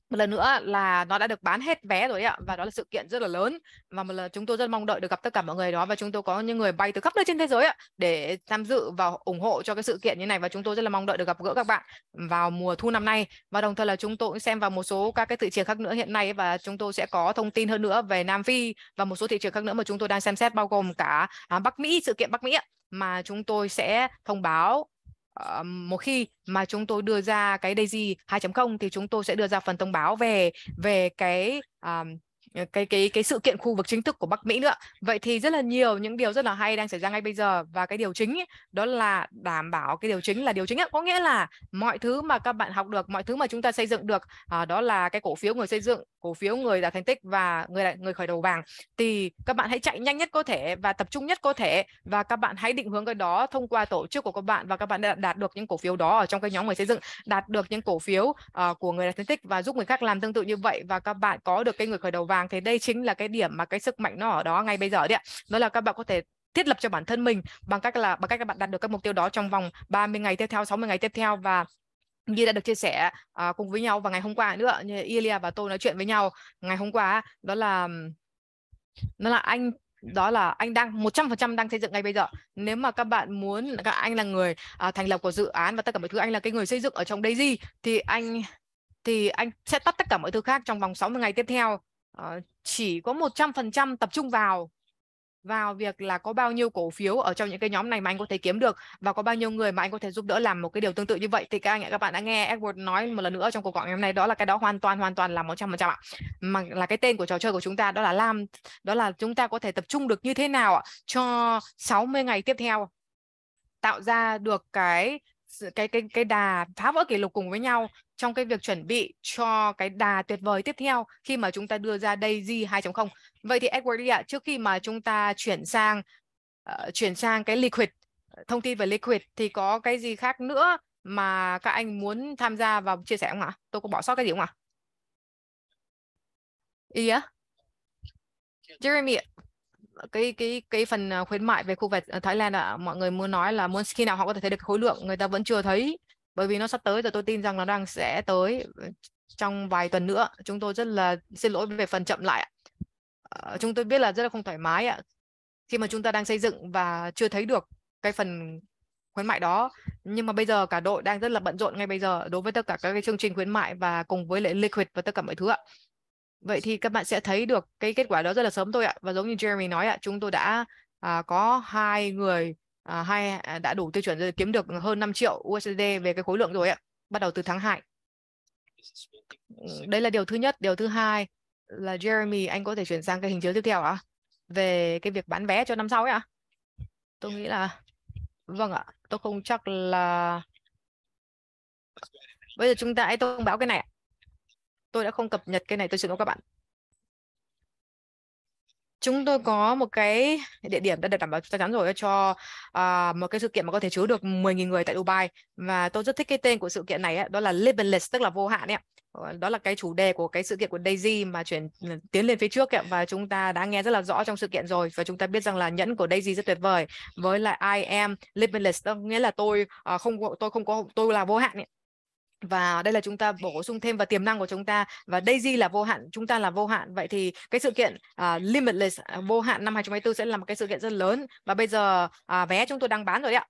một lần nữa là nó đã được bán hết vé rồi ạ và đó là sự kiện rất là lớn và một lần chúng tôi rất mong đợi được gặp tất cả mọi người đó và chúng tôi có những người bay từ khắp nơi trên thế giới ạ để tham dự và ủng hộ cho cái sự kiện như này và chúng tôi rất là mong đợi được gặp gỡ các bạn vào mùa thu năm nay và đồng thời là chúng tôi cũng xem vào một số các cái thị trường khác nữa hiện nay và chúng tôi sẽ có thông tin hơn nữa về Nam Phi và một số thị trường khác nữa mà chúng tôi đang xem xét bao gồm cả à, Bắc Mỹ sự kiện Bắc Mỹ ạ mà chúng tôi sẽ thông báo Ờ, một khi mà chúng tôi đưa ra cái Daisy 2.0 thì chúng tôi sẽ đưa ra phần thông báo về về cái um, Ờ, cái cái cái sự kiện khu vực chính thức của Bắc Mỹ nữa. Vậy thì rất là nhiều những điều rất là hay đang xảy ra ngay bây giờ và cái điều chính ấy, đó là đảm bảo cái điều chính là điều chính ấy. có nghĩa là mọi thứ mà các bạn học được, mọi thứ mà chúng ta xây dựng được à, đó là cái cổ phiếu người xây dựng, cổ phiếu người đạt thành tích và người người khởi đầu vàng. Thì các bạn hãy chạy nhanh nhất có thể và tập trung nhất có thể và các bạn hãy định hướng cái đó thông qua tổ chức của các bạn và các bạn đã đạt được những cổ phiếu đó ở trong cái nhóm người xây dựng, đạt được những cổ phiếu uh, của người đạt thành tích và giúp người khác làm tương tự như vậy và các bạn có được cái người khởi đầu vàng vàng thì đây chính là cái điểm mà cái sức mạnh nó ở đó ngay bây giờ đấy ạ đó là các bạn có thể thiết lập cho bản thân mình bằng cách là bằng cách các bạn đạt được các mục tiêu đó trong vòng 30 ngày tiếp theo 60 ngày tiếp theo và như đã được chia sẻ uh, cùng với nhau vào ngày hôm qua nữa như Ilya và tôi nói chuyện với nhau ngày hôm qua đó là đó là anh đó là anh đang 100% đang xây dựng ngay bây giờ nếu mà các bạn muốn các anh là người uh, thành lập của dự án và tất cả mọi thứ anh là cái người xây dựng ở trong Daisy thì anh thì anh sẽ tắt tất cả mọi thứ khác trong vòng 60 ngày tiếp theo uh, chỉ có 100% tập trung vào vào việc là có bao nhiêu cổ phiếu ở trong những cái nhóm này mà anh có thể kiếm được và có bao nhiêu người mà anh có thể giúp đỡ làm một cái điều tương tự như vậy thì các anh các bạn đã nghe Edward nói một lần nữa trong cuộc gọi ngày hôm nay đó là cái đó hoàn toàn hoàn toàn là 100% ạ. Mà là cái tên của trò chơi của chúng ta đó là làm đó là chúng ta có thể tập trung được như thế nào ạ cho 60 ngày tiếp theo tạo ra được cái cái cái cái đà phá vỡ kỷ lục cùng với nhau trong cái việc chuẩn bị cho cái đà tuyệt vời tiếp theo khi mà chúng ta đưa ra Daisy 2.0. Vậy thì Edward ạ, trước khi mà chúng ta chuyển sang uh, chuyển sang cái liquid ờ, thông tin về liquid thì có cái gì khác nữa mà các anh muốn tham gia và chia sẻ không ạ? Tôi có bỏ sót cái gì không ạ? Ý á? Jeremy cái cái cái phần ờ, khuyến mại về khu vực Thái Lan ạ, à, mọi người muốn nói là muốn khi nào họ có thể thấy được khối lượng người ta vẫn chưa thấy bởi vì nó sắp tới rồi tôi tin rằng nó đang sẽ tới ờ, trong vài tuần nữa chúng tôi rất là xin lỗi về phần chậm lại ờ, chúng tôi biết là rất là không thoải mái ạ khi mà chúng ta đang xây dựng và chưa thấy được cái phần khuyến mại đó nhưng mà bây giờ cả đội đang rất là bận rộn ngay bây giờ đối với tất cả các cái chương trình khuyến mại và cùng với lại liquid và tất cả mọi thứ ạ vậy thì các bạn sẽ thấy được cái kết quả đó rất là sớm thôi ạ và giống như Jeremy nói ạ chúng tôi đã à, có hai người à, hay à, đã đủ tiêu chuẩn rồi kiếm được hơn 5 triệu USD về cái khối lượng rồi ạ bắt đầu từ tháng 2 đây là điều thứ nhất điều thứ hai là Jeremy anh có thể chuyển sang cái hình chiếu tiếp theo ạ về cái việc bán vé cho năm sau ấy ạ tôi nghĩ là vâng ạ tôi không chắc là bây giờ chúng ta hãy thông báo cái này tôi đã không cập nhật cái này tôi xin lỗi các bạn chúng tôi có một cái địa điểm đã được đảm bảo chắc chắn rồi cho uh, một cái sự kiện mà có thể chứa được 10.000 người tại Dubai và tôi rất thích cái tên của sự kiện này ấy, đó là limitless tức là vô hạn ấy ờ, đó là cái chủ đề của cái sự kiện của Daisy mà chuyển ừ, tiến lên phía trước ấy, và chúng ta đã nghe rất là rõ trong sự kiện rồi và chúng ta biết rằng là nhẫn của Daisy rất tuyệt vời với lại I am limitless tức nghĩa là tôi uh, không tôi không có tôi là vô hạn ấy và đây là chúng ta bổ sung thêm vào tiềm năng của chúng ta và Daisy là vô hạn chúng ta là vô hạn vậy thì cái sự kiện uh, limitless uh, vô hạn năm 2024 sẽ là một cái sự kiện rất lớn và bây giờ uh, vé chúng tôi đang bán rồi đấy ạ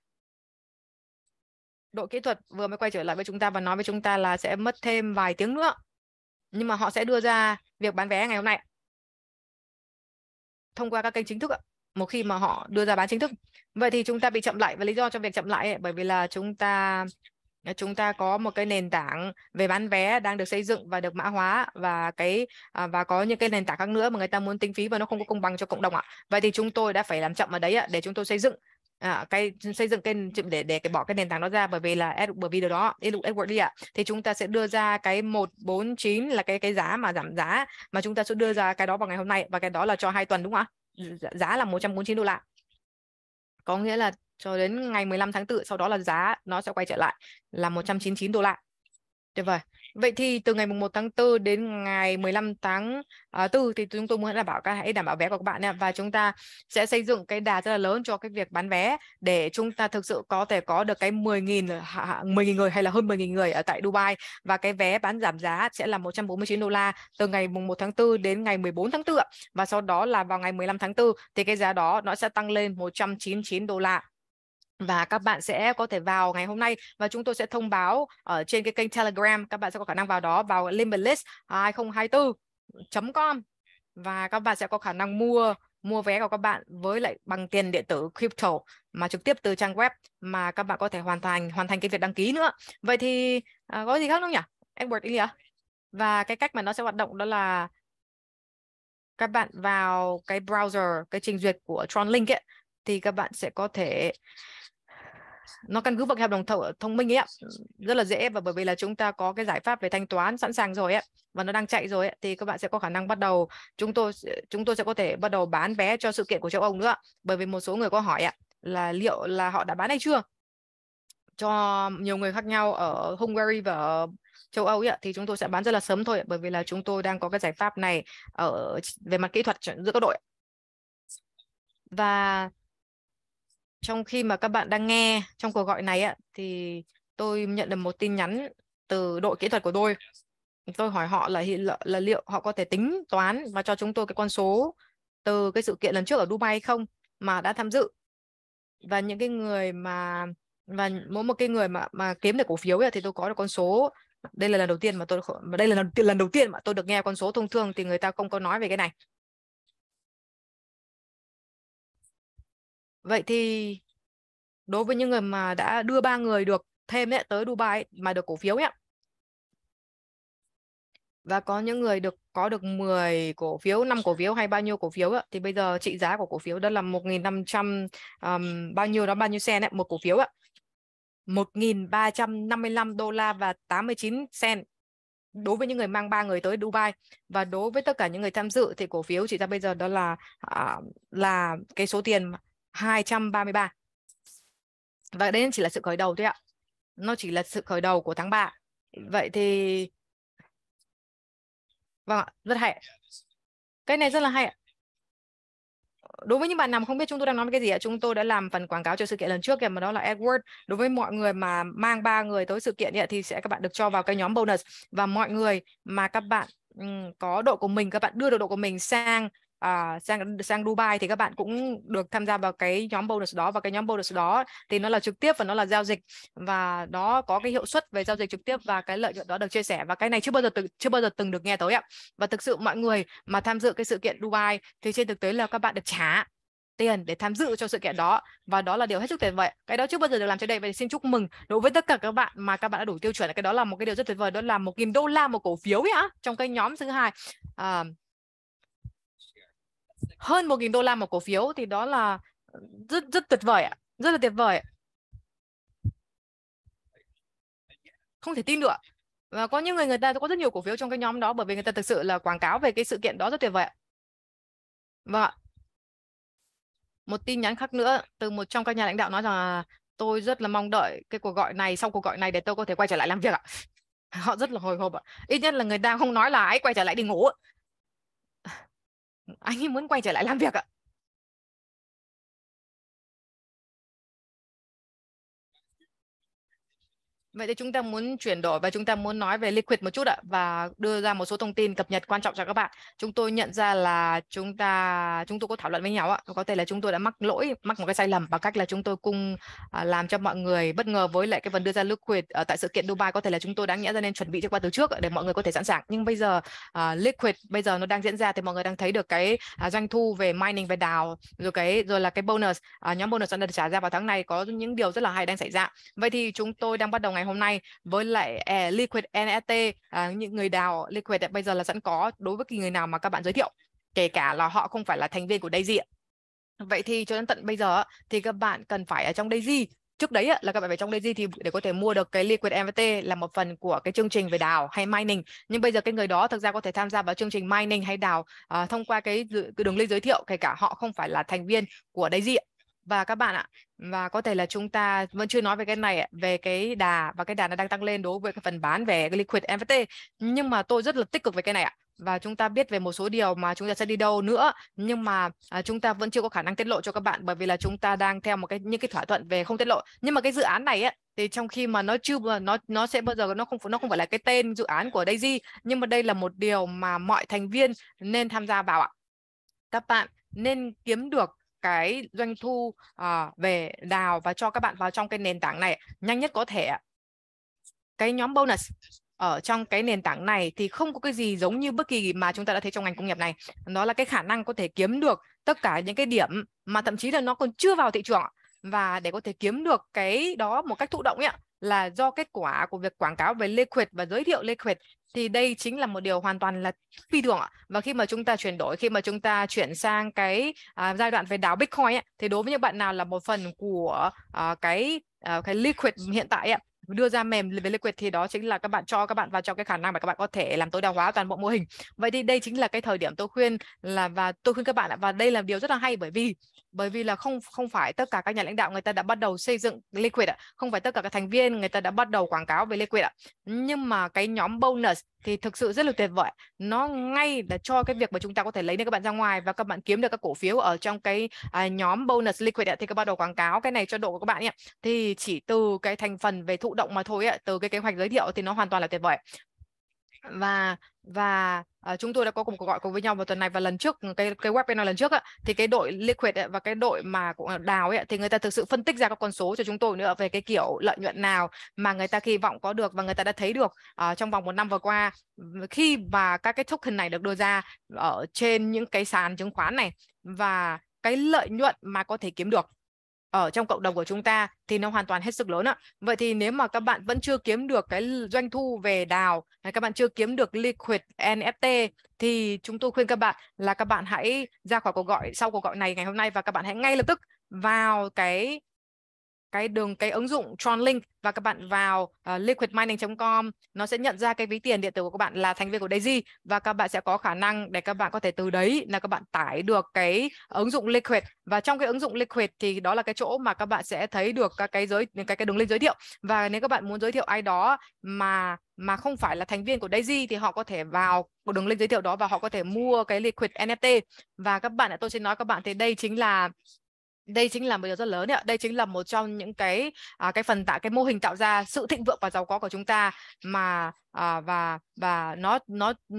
đội kỹ thuật vừa mới quay trở lại với chúng ta và nói với chúng ta là sẽ mất thêm vài tiếng nữa nhưng mà họ sẽ đưa ra việc bán vé ngày hôm nay thông qua các kênh chính thức ạ một khi mà họ đưa ra bán chính thức vậy thì chúng ta bị chậm lại và lý do cho việc chậm lại ấy, bởi vì là chúng ta chúng ta có một cái nền tảng về bán vé đang được xây dựng và được mã hóa và cái à, và có những cái nền tảng khác nữa mà người ta muốn tính phí và nó không có công bằng cho cộng đồng ạ. Vậy thì chúng tôi đã phải làm chậm ở đấy ạ để chúng tôi xây dựng à, cái xây dựng cái để để cái bỏ cái nền tảng đó ra bởi vì là bởi vì điều đó Edward đi ạ thì chúng ta sẽ đưa ra cái 149 là cái cái giá mà giảm giá mà chúng ta sẽ đưa ra cái đó vào ngày hôm nay và cái đó là cho hai tuần đúng không ạ? Giá là 149 đô la có nghĩa là cho đến ngày 15 tháng 4 sau đó là giá nó sẽ quay trở lại là 199 đô la. Tuyệt vời. Vậy thì từ ngày mùng 1 tháng 4 đến ngày 15 tháng uh, ờ, 4 thì chúng tôi muốn đảm bảo các hãy đảm bảo vé của các bạn nhé. và chúng ta sẽ xây dựng cái đà rất là lớn cho cái việc bán vé để chúng ta thực sự có thể có được cái 10.000 10.000 người hay là hơn 10.000 người ở tại Dubai và cái vé bán giảm giá sẽ là 149 đô la từ ngày mùng 1 tháng 4 đến ngày 14 tháng 4 và sau đó là vào ngày 15 tháng 4 thì cái giá đó nó sẽ tăng lên 199 đô la và các bạn sẽ có thể vào ngày hôm nay và chúng tôi sẽ thông báo ở trên cái kênh Telegram các bạn sẽ có khả năng vào đó vào limitless 2024.com và các bạn sẽ có khả năng mua mua vé của các bạn với lại bằng tiền điện tử crypto mà trực tiếp từ trang web mà các bạn có thể hoàn thành hoàn thành cái việc đăng ký nữa vậy thì à, có gì khác không nhỉ Edward Ilya và cái cách mà nó sẽ hoạt động đó là các bạn vào cái browser cái trình duyệt của Tronlink ấy thì các bạn sẽ có thể nó căn cứ vào cái hợp đồng th- thông minh ấy ạ rất là dễ và bởi vì là chúng ta có cái giải pháp về thanh toán sẵn sàng rồi ấy và nó đang chạy rồi ấy, thì các bạn sẽ có khả năng bắt đầu chúng tôi chúng tôi sẽ có thể bắt đầu bán vé cho sự kiện của châu Âu nữa bởi vì một số người có hỏi ạ là liệu là họ đã bán hay chưa cho nhiều người khác nhau ở Hungary và ở châu Âu ấy, thì chúng tôi sẽ bán rất là sớm thôi bởi vì là chúng tôi đang có cái giải pháp này ở về mặt kỹ thuật giữa các đội và trong khi mà các bạn đang nghe trong cuộc gọi này ạ thì tôi nhận được một tin nhắn từ đội kỹ thuật của tôi tôi hỏi họ là là, liệu họ có thể tính toán và cho chúng tôi cái con số từ cái sự kiện lần trước ở Dubai không mà đã tham dự và những cái người mà và mỗi một cái người mà mà kiếm được cổ phiếu ấy, thì tôi có được con số đây là lần đầu tiên mà tôi mà đây là lần đầu tiên mà tôi được nghe con số thông thường thì người ta không có nói về cái này Vậy thì đối với những người mà đã đưa ba người được thêm ấy, tới Dubai ấy, mà được cổ phiếu ấy, và có những người được có được 10 cổ phiếu, 5 cổ phiếu hay bao nhiêu cổ phiếu ấy, thì bây giờ trị giá của cổ phiếu đó là 1.500 um, bao nhiêu đó bao nhiêu sen ấy, một cổ phiếu ấy. 1.355 đô la và 89 sen đối với những người mang ba người tới Dubai và đối với tất cả những người tham dự thì cổ phiếu trị giá bây giờ đó là à, là cái số tiền 233. Và đây chỉ là sự khởi đầu thôi ạ. Nó chỉ là sự khởi đầu của tháng 3. Ừ. Vậy thì Vâng ạ, rất hay. Cái này rất là hay ạ. Đối với những bạn nào không biết chúng tôi đang nói về cái gì ạ, chúng tôi đã làm phần quảng cáo cho sự kiện lần trước kìa mà đó là Edward. Đối với mọi người mà mang ba người tới sự kiện thì sẽ các bạn được cho vào cái nhóm bonus và mọi người mà các bạn có độ của mình các bạn đưa được độ của mình sang à, sang sang Dubai thì các bạn cũng được tham gia vào cái nhóm bonus đó và cái nhóm bonus đó thì nó là trực tiếp và nó là giao dịch và nó có cái hiệu suất về giao dịch trực tiếp và cái lợi nhuận đó được chia sẻ và cái này chưa bao giờ từng chưa bao giờ từng được nghe tới ạ và thực sự mọi người mà tham dự cái sự kiện Dubai thì trên thực tế là các bạn được trả tiền để tham dự cho sự kiện đó và đó là điều hết sức tuyệt vời cái đó chưa bao giờ được làm trên đây vậy xin chúc mừng đối với tất cả các bạn mà các bạn đã đủ tiêu chuẩn cái đó là một cái điều rất tuyệt vời đó là một nghìn đô la một cổ phiếu ấy ạ trong cái nhóm thứ hai à, hơn 1.000 đô la một cổ phiếu thì đó là ờ, rất rất tuyệt vời ạ, rất là tuyệt vời. Không thể tin được. Và có những người người ta có rất nhiều cổ phiếu trong cái nhóm đó bởi vì người ta thực sự là quảng cáo về cái sự kiện đó rất tuyệt vời. Và vâng một tin nhắn khác nữa từ một trong các nhà lãnh đạo nói rằng là tôi rất là mong đợi cái cuộc gọi này sau cuộc gọi này để tôi có thể quay trở lại làm việc ạ họ rất là hồi hộp ạ ít nhất là người ta không nói là hãy quay trở lại đi ngủ anh muốn quay trở lại làm việc ạ Vậy thì chúng ta muốn chuyển đổi và chúng ta muốn nói về liquid một chút ạ và đưa ra một số thông tin cập nhật quan trọng cho các bạn. Chúng tôi nhận ra là chúng ta chúng tôi có thảo luận với nhau ạ, có thể là chúng tôi đã mắc lỗi, mắc một cái sai lầm bằng cách là chúng tôi cùng à, làm cho mọi người bất ngờ với lại cái phần đưa ra liquid ở tại sự kiện Dubai có thể là chúng tôi đã nhẽ ra nên chuẩn bị cho qua từ trước để mọi người có thể sẵn sàng. Nhưng bây giờ uh, liquid bây giờ nó đang diễn ra thì mọi người đang thấy được cái uh, doanh thu về mining về đào rồi cái rồi là cái bonus uh, nhóm bonus đã được trả ra vào tháng này có những điều rất là hay đang xảy ra. Vậy thì chúng tôi đang bắt đầu ngày ngày hôm nay với lại uh, Liquid NFT e uh, à, những người đào Liquid bây giờ là sẵn có đối với người nào mà các bạn giới thiệu kể cả là họ không phải là thành viên của Daisy ạ. Vậy thì cho đến tận bây giờ thì các bạn cần phải ở trong Daisy trước đấy là các bạn phải trong Daisy thì để có thể mua được cái Liquid NFT e là một phần của cái chương trình về đào hay mining nhưng bây giờ cái người đó thực ra có thể tham gia vào chương trình mining hay đào uh, thông qua cái, cái đường link giới thiệu kể cả họ không phải là thành viên của Daisy ạ và các bạn ạ và có thể là chúng ta vẫn chưa nói về cái này về cái đà và cái đà nó đang tăng lên đối với cái phần bán về liquid NFT nhưng mà tôi rất là tích cực về cái này ạ và chúng ta biết về một số điều mà chúng ta sẽ đi đâu nữa nhưng mà à, chúng ta vẫn chưa có khả năng tiết lộ cho các bạn bởi vì là chúng ta đang theo một cái những cái thỏa thuận về không tiết lộ nhưng mà cái dự án này ấy, thì trong khi mà nó chưa nó nó sẽ bao giờ nó không nó không phải là cái tên dự án của Daisy nhưng mà đây là một điều mà mọi thành viên nên tham gia vào ạ các bạn nên kiếm được cái doanh thu uh, về đào và cho các bạn vào trong cái nền tảng này nhanh nhất có thể cái nhóm bonus ở trong cái nền tảng này thì không có cái gì giống như bất kỳ mà chúng ta đã thấy trong ngành công nghiệp này nó là cái khả năng có thể kiếm được tất cả những cái điểm mà thậm chí là nó còn chưa vào thị trường và để có thể kiếm được cái đó một cách thụ động ấy là do kết quả của việc quảng cáo về liquid và giới thiệu liquid thì đây chính là một điều hoàn toàn là phi thường ạ. Và khi mà chúng ta chuyển đổi, khi mà chúng ta chuyển sang cái à, giai đoạn về đáo Bitcoin ấy, thì đối với những bạn nào là một phần của à, cái à, cái liquid hiện tại ấy, đưa ra mềm về liquid thì đó chính là các bạn cho các bạn vào cho cái khả năng mà các bạn có thể làm tối đa hóa toàn bộ mô hình vậy thì đây chính là cái thời điểm tôi khuyên là và tôi khuyên các bạn và đây là điều rất là hay bởi vì bởi vì là không không phải tất cả các nhà lãnh đạo người ta đã bắt đầu xây dựng liquid ạ không phải tất cả các thành viên người ta đã bắt đầu quảng cáo về liquid ạ nhưng mà cái nhóm bonus thì thực sự rất là tuyệt vời nó ngay là cho cái việc mà chúng ta có thể lấy được các bạn ra ngoài và các bạn kiếm được các cổ phiếu ở trong cái à, nhóm bonus liquid ạ thì các bắt đầu quảng cáo cái này cho độ của các bạn ấy. thì chỉ từ cái thành phần về thụ động mà thôi ạ từ cái kế hoạch giới thiệu thì nó hoàn toàn là tuyệt vời và và uh, chúng tôi đã có cùng cuộc gọi cùng với nhau vào tuần này và lần trước cái cái webinar lần trước á, thì cái đội liquid ấy, và cái đội mà cũng đào ấy thì người ta thực sự phân tích ra các con số cho chúng tôi nữa về cái kiểu lợi nhuận nào mà người ta kỳ vọng có được và người ta đã thấy được uh, trong vòng một năm vừa qua khi mà các cái token này được đưa ra ở trên những cái sàn chứng khoán này và cái lợi nhuận mà có thể kiếm được ở trong cộng đồng của chúng ta thì nó hoàn toàn hết sức lớn ạ. Vậy thì nếu mà các bạn vẫn chưa kiếm được cái doanh thu về đào, hay các bạn chưa kiếm được liquid NFT thì chúng tôi khuyên các bạn là các bạn hãy ra khỏi cuộc gọi sau cuộc gọi này ngày hôm nay và các bạn hãy ngay lập tức vào cái cái đường cái ứng dụng Tronlink và các bạn vào uh, ờ, liquidmining.com nó sẽ nhận ra cái ví tiền điện tử của các bạn là thành viên của Daisy và các bạn sẽ có khả năng để các bạn có thể từ đấy là các bạn tải được cái ứng dụng Liquid và trong cái ứng dụng Liquid thì đó là cái chỗ mà các bạn sẽ thấy được các cái giới cái cái đường link giới thiệu và nếu các bạn muốn giới thiệu ai đó mà mà không phải là thành viên của Daisy thì họ có thể vào đường link giới thiệu đó và họ có thể mua cái Liquid NFT và các bạn tôi sẽ nói các bạn thì đây chính là đây chính là một điều rất lớn ạ đây chính là một trong những cái à, cái phần tạo cái mô hình tạo ra sự thịnh vượng và giàu có của chúng ta mà à, và và nó nó ừ,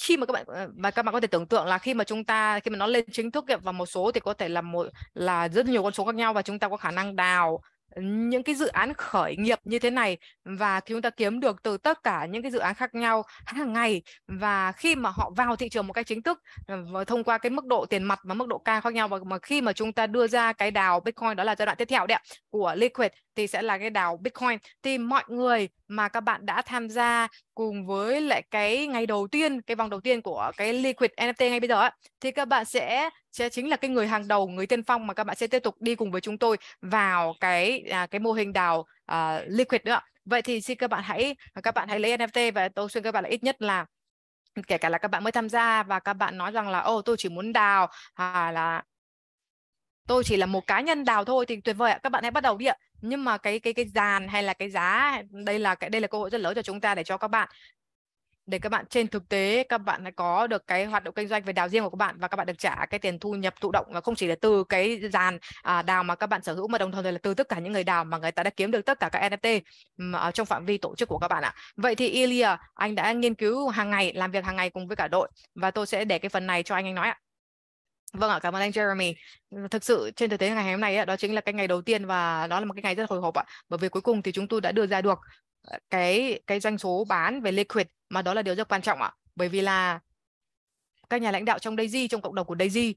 khi mà các bạn và ờ, các bạn có thể tưởng tượng là khi mà chúng ta khi mà nó lên chính thức và một số thì có thể là một là rất nhiều con số khác nhau và chúng ta có khả năng đào những cái dự án khởi nghiệp như thế này và khi chúng ta kiếm được từ tất cả những cái dự án khác nhau hàng ngày và khi mà họ vào thị trường một cách chính thức ờ, và thông qua cái mức độ tiền mặt và mức độ ca khác nhau và mà khi mà chúng ta đưa ra cái đào Bitcoin đó là giai đoạn tiếp theo đấy của Liquid thì sẽ là cái đào Bitcoin thì mọi người mà các bạn đã tham gia cùng với lại cái ngày đầu tiên cái vòng đầu tiên của cái Liquid NFT ngay bây giờ ấy, thì các bạn sẽ chính là cái người hàng đầu người tiên phong mà các bạn sẽ tiếp tục đi cùng với chúng tôi vào cái à, cái mô hình đào à, liquid nữa vậy thì xin các bạn hãy các bạn hãy lấy NFT và tôi khuyên các bạn là ít nhất là kể cả là các bạn mới tham gia và các bạn nói rằng là ô tôi chỉ muốn đào à, là tôi chỉ là một cá nhân đào thôi thì tuyệt vời ạ các bạn hãy bắt đầu đi ạ nhưng mà cái cái cái dàn hay là cái giá đây là cái đây là cơ hội rất lớn cho chúng ta để cho các bạn để các bạn trên thực tế các bạn có được cái hoạt động kinh doanh về đào riêng của các bạn và các bạn được trả cái tiền thu nhập thụ động và không chỉ là từ cái dàn à, đào mà các bạn sở hữu mà đồng thời là từ tất cả những người đào mà người ta đã kiếm được tất cả các NFT mà trong phạm vi tổ chức của các bạn ạ. Vậy thì Ilya anh đã nghiên cứu hàng ngày, làm việc hàng ngày cùng với cả đội và tôi sẽ để cái phần này cho anh anh nói ạ. Vâng ạ, cảm ơn anh Jeremy. Thực sự trên thực tế ngày hôm nay đó chính là cái ngày đầu tiên và đó là một cái ngày rất hồi hộp ạ. Bởi vì cuối cùng thì chúng tôi đã đưa ra được cái cái doanh số bán về liquid mà đó là điều rất quan trọng ạ. À? Bởi vì là các nhà lãnh đạo trong Daisy trong cộng đồng của Daisy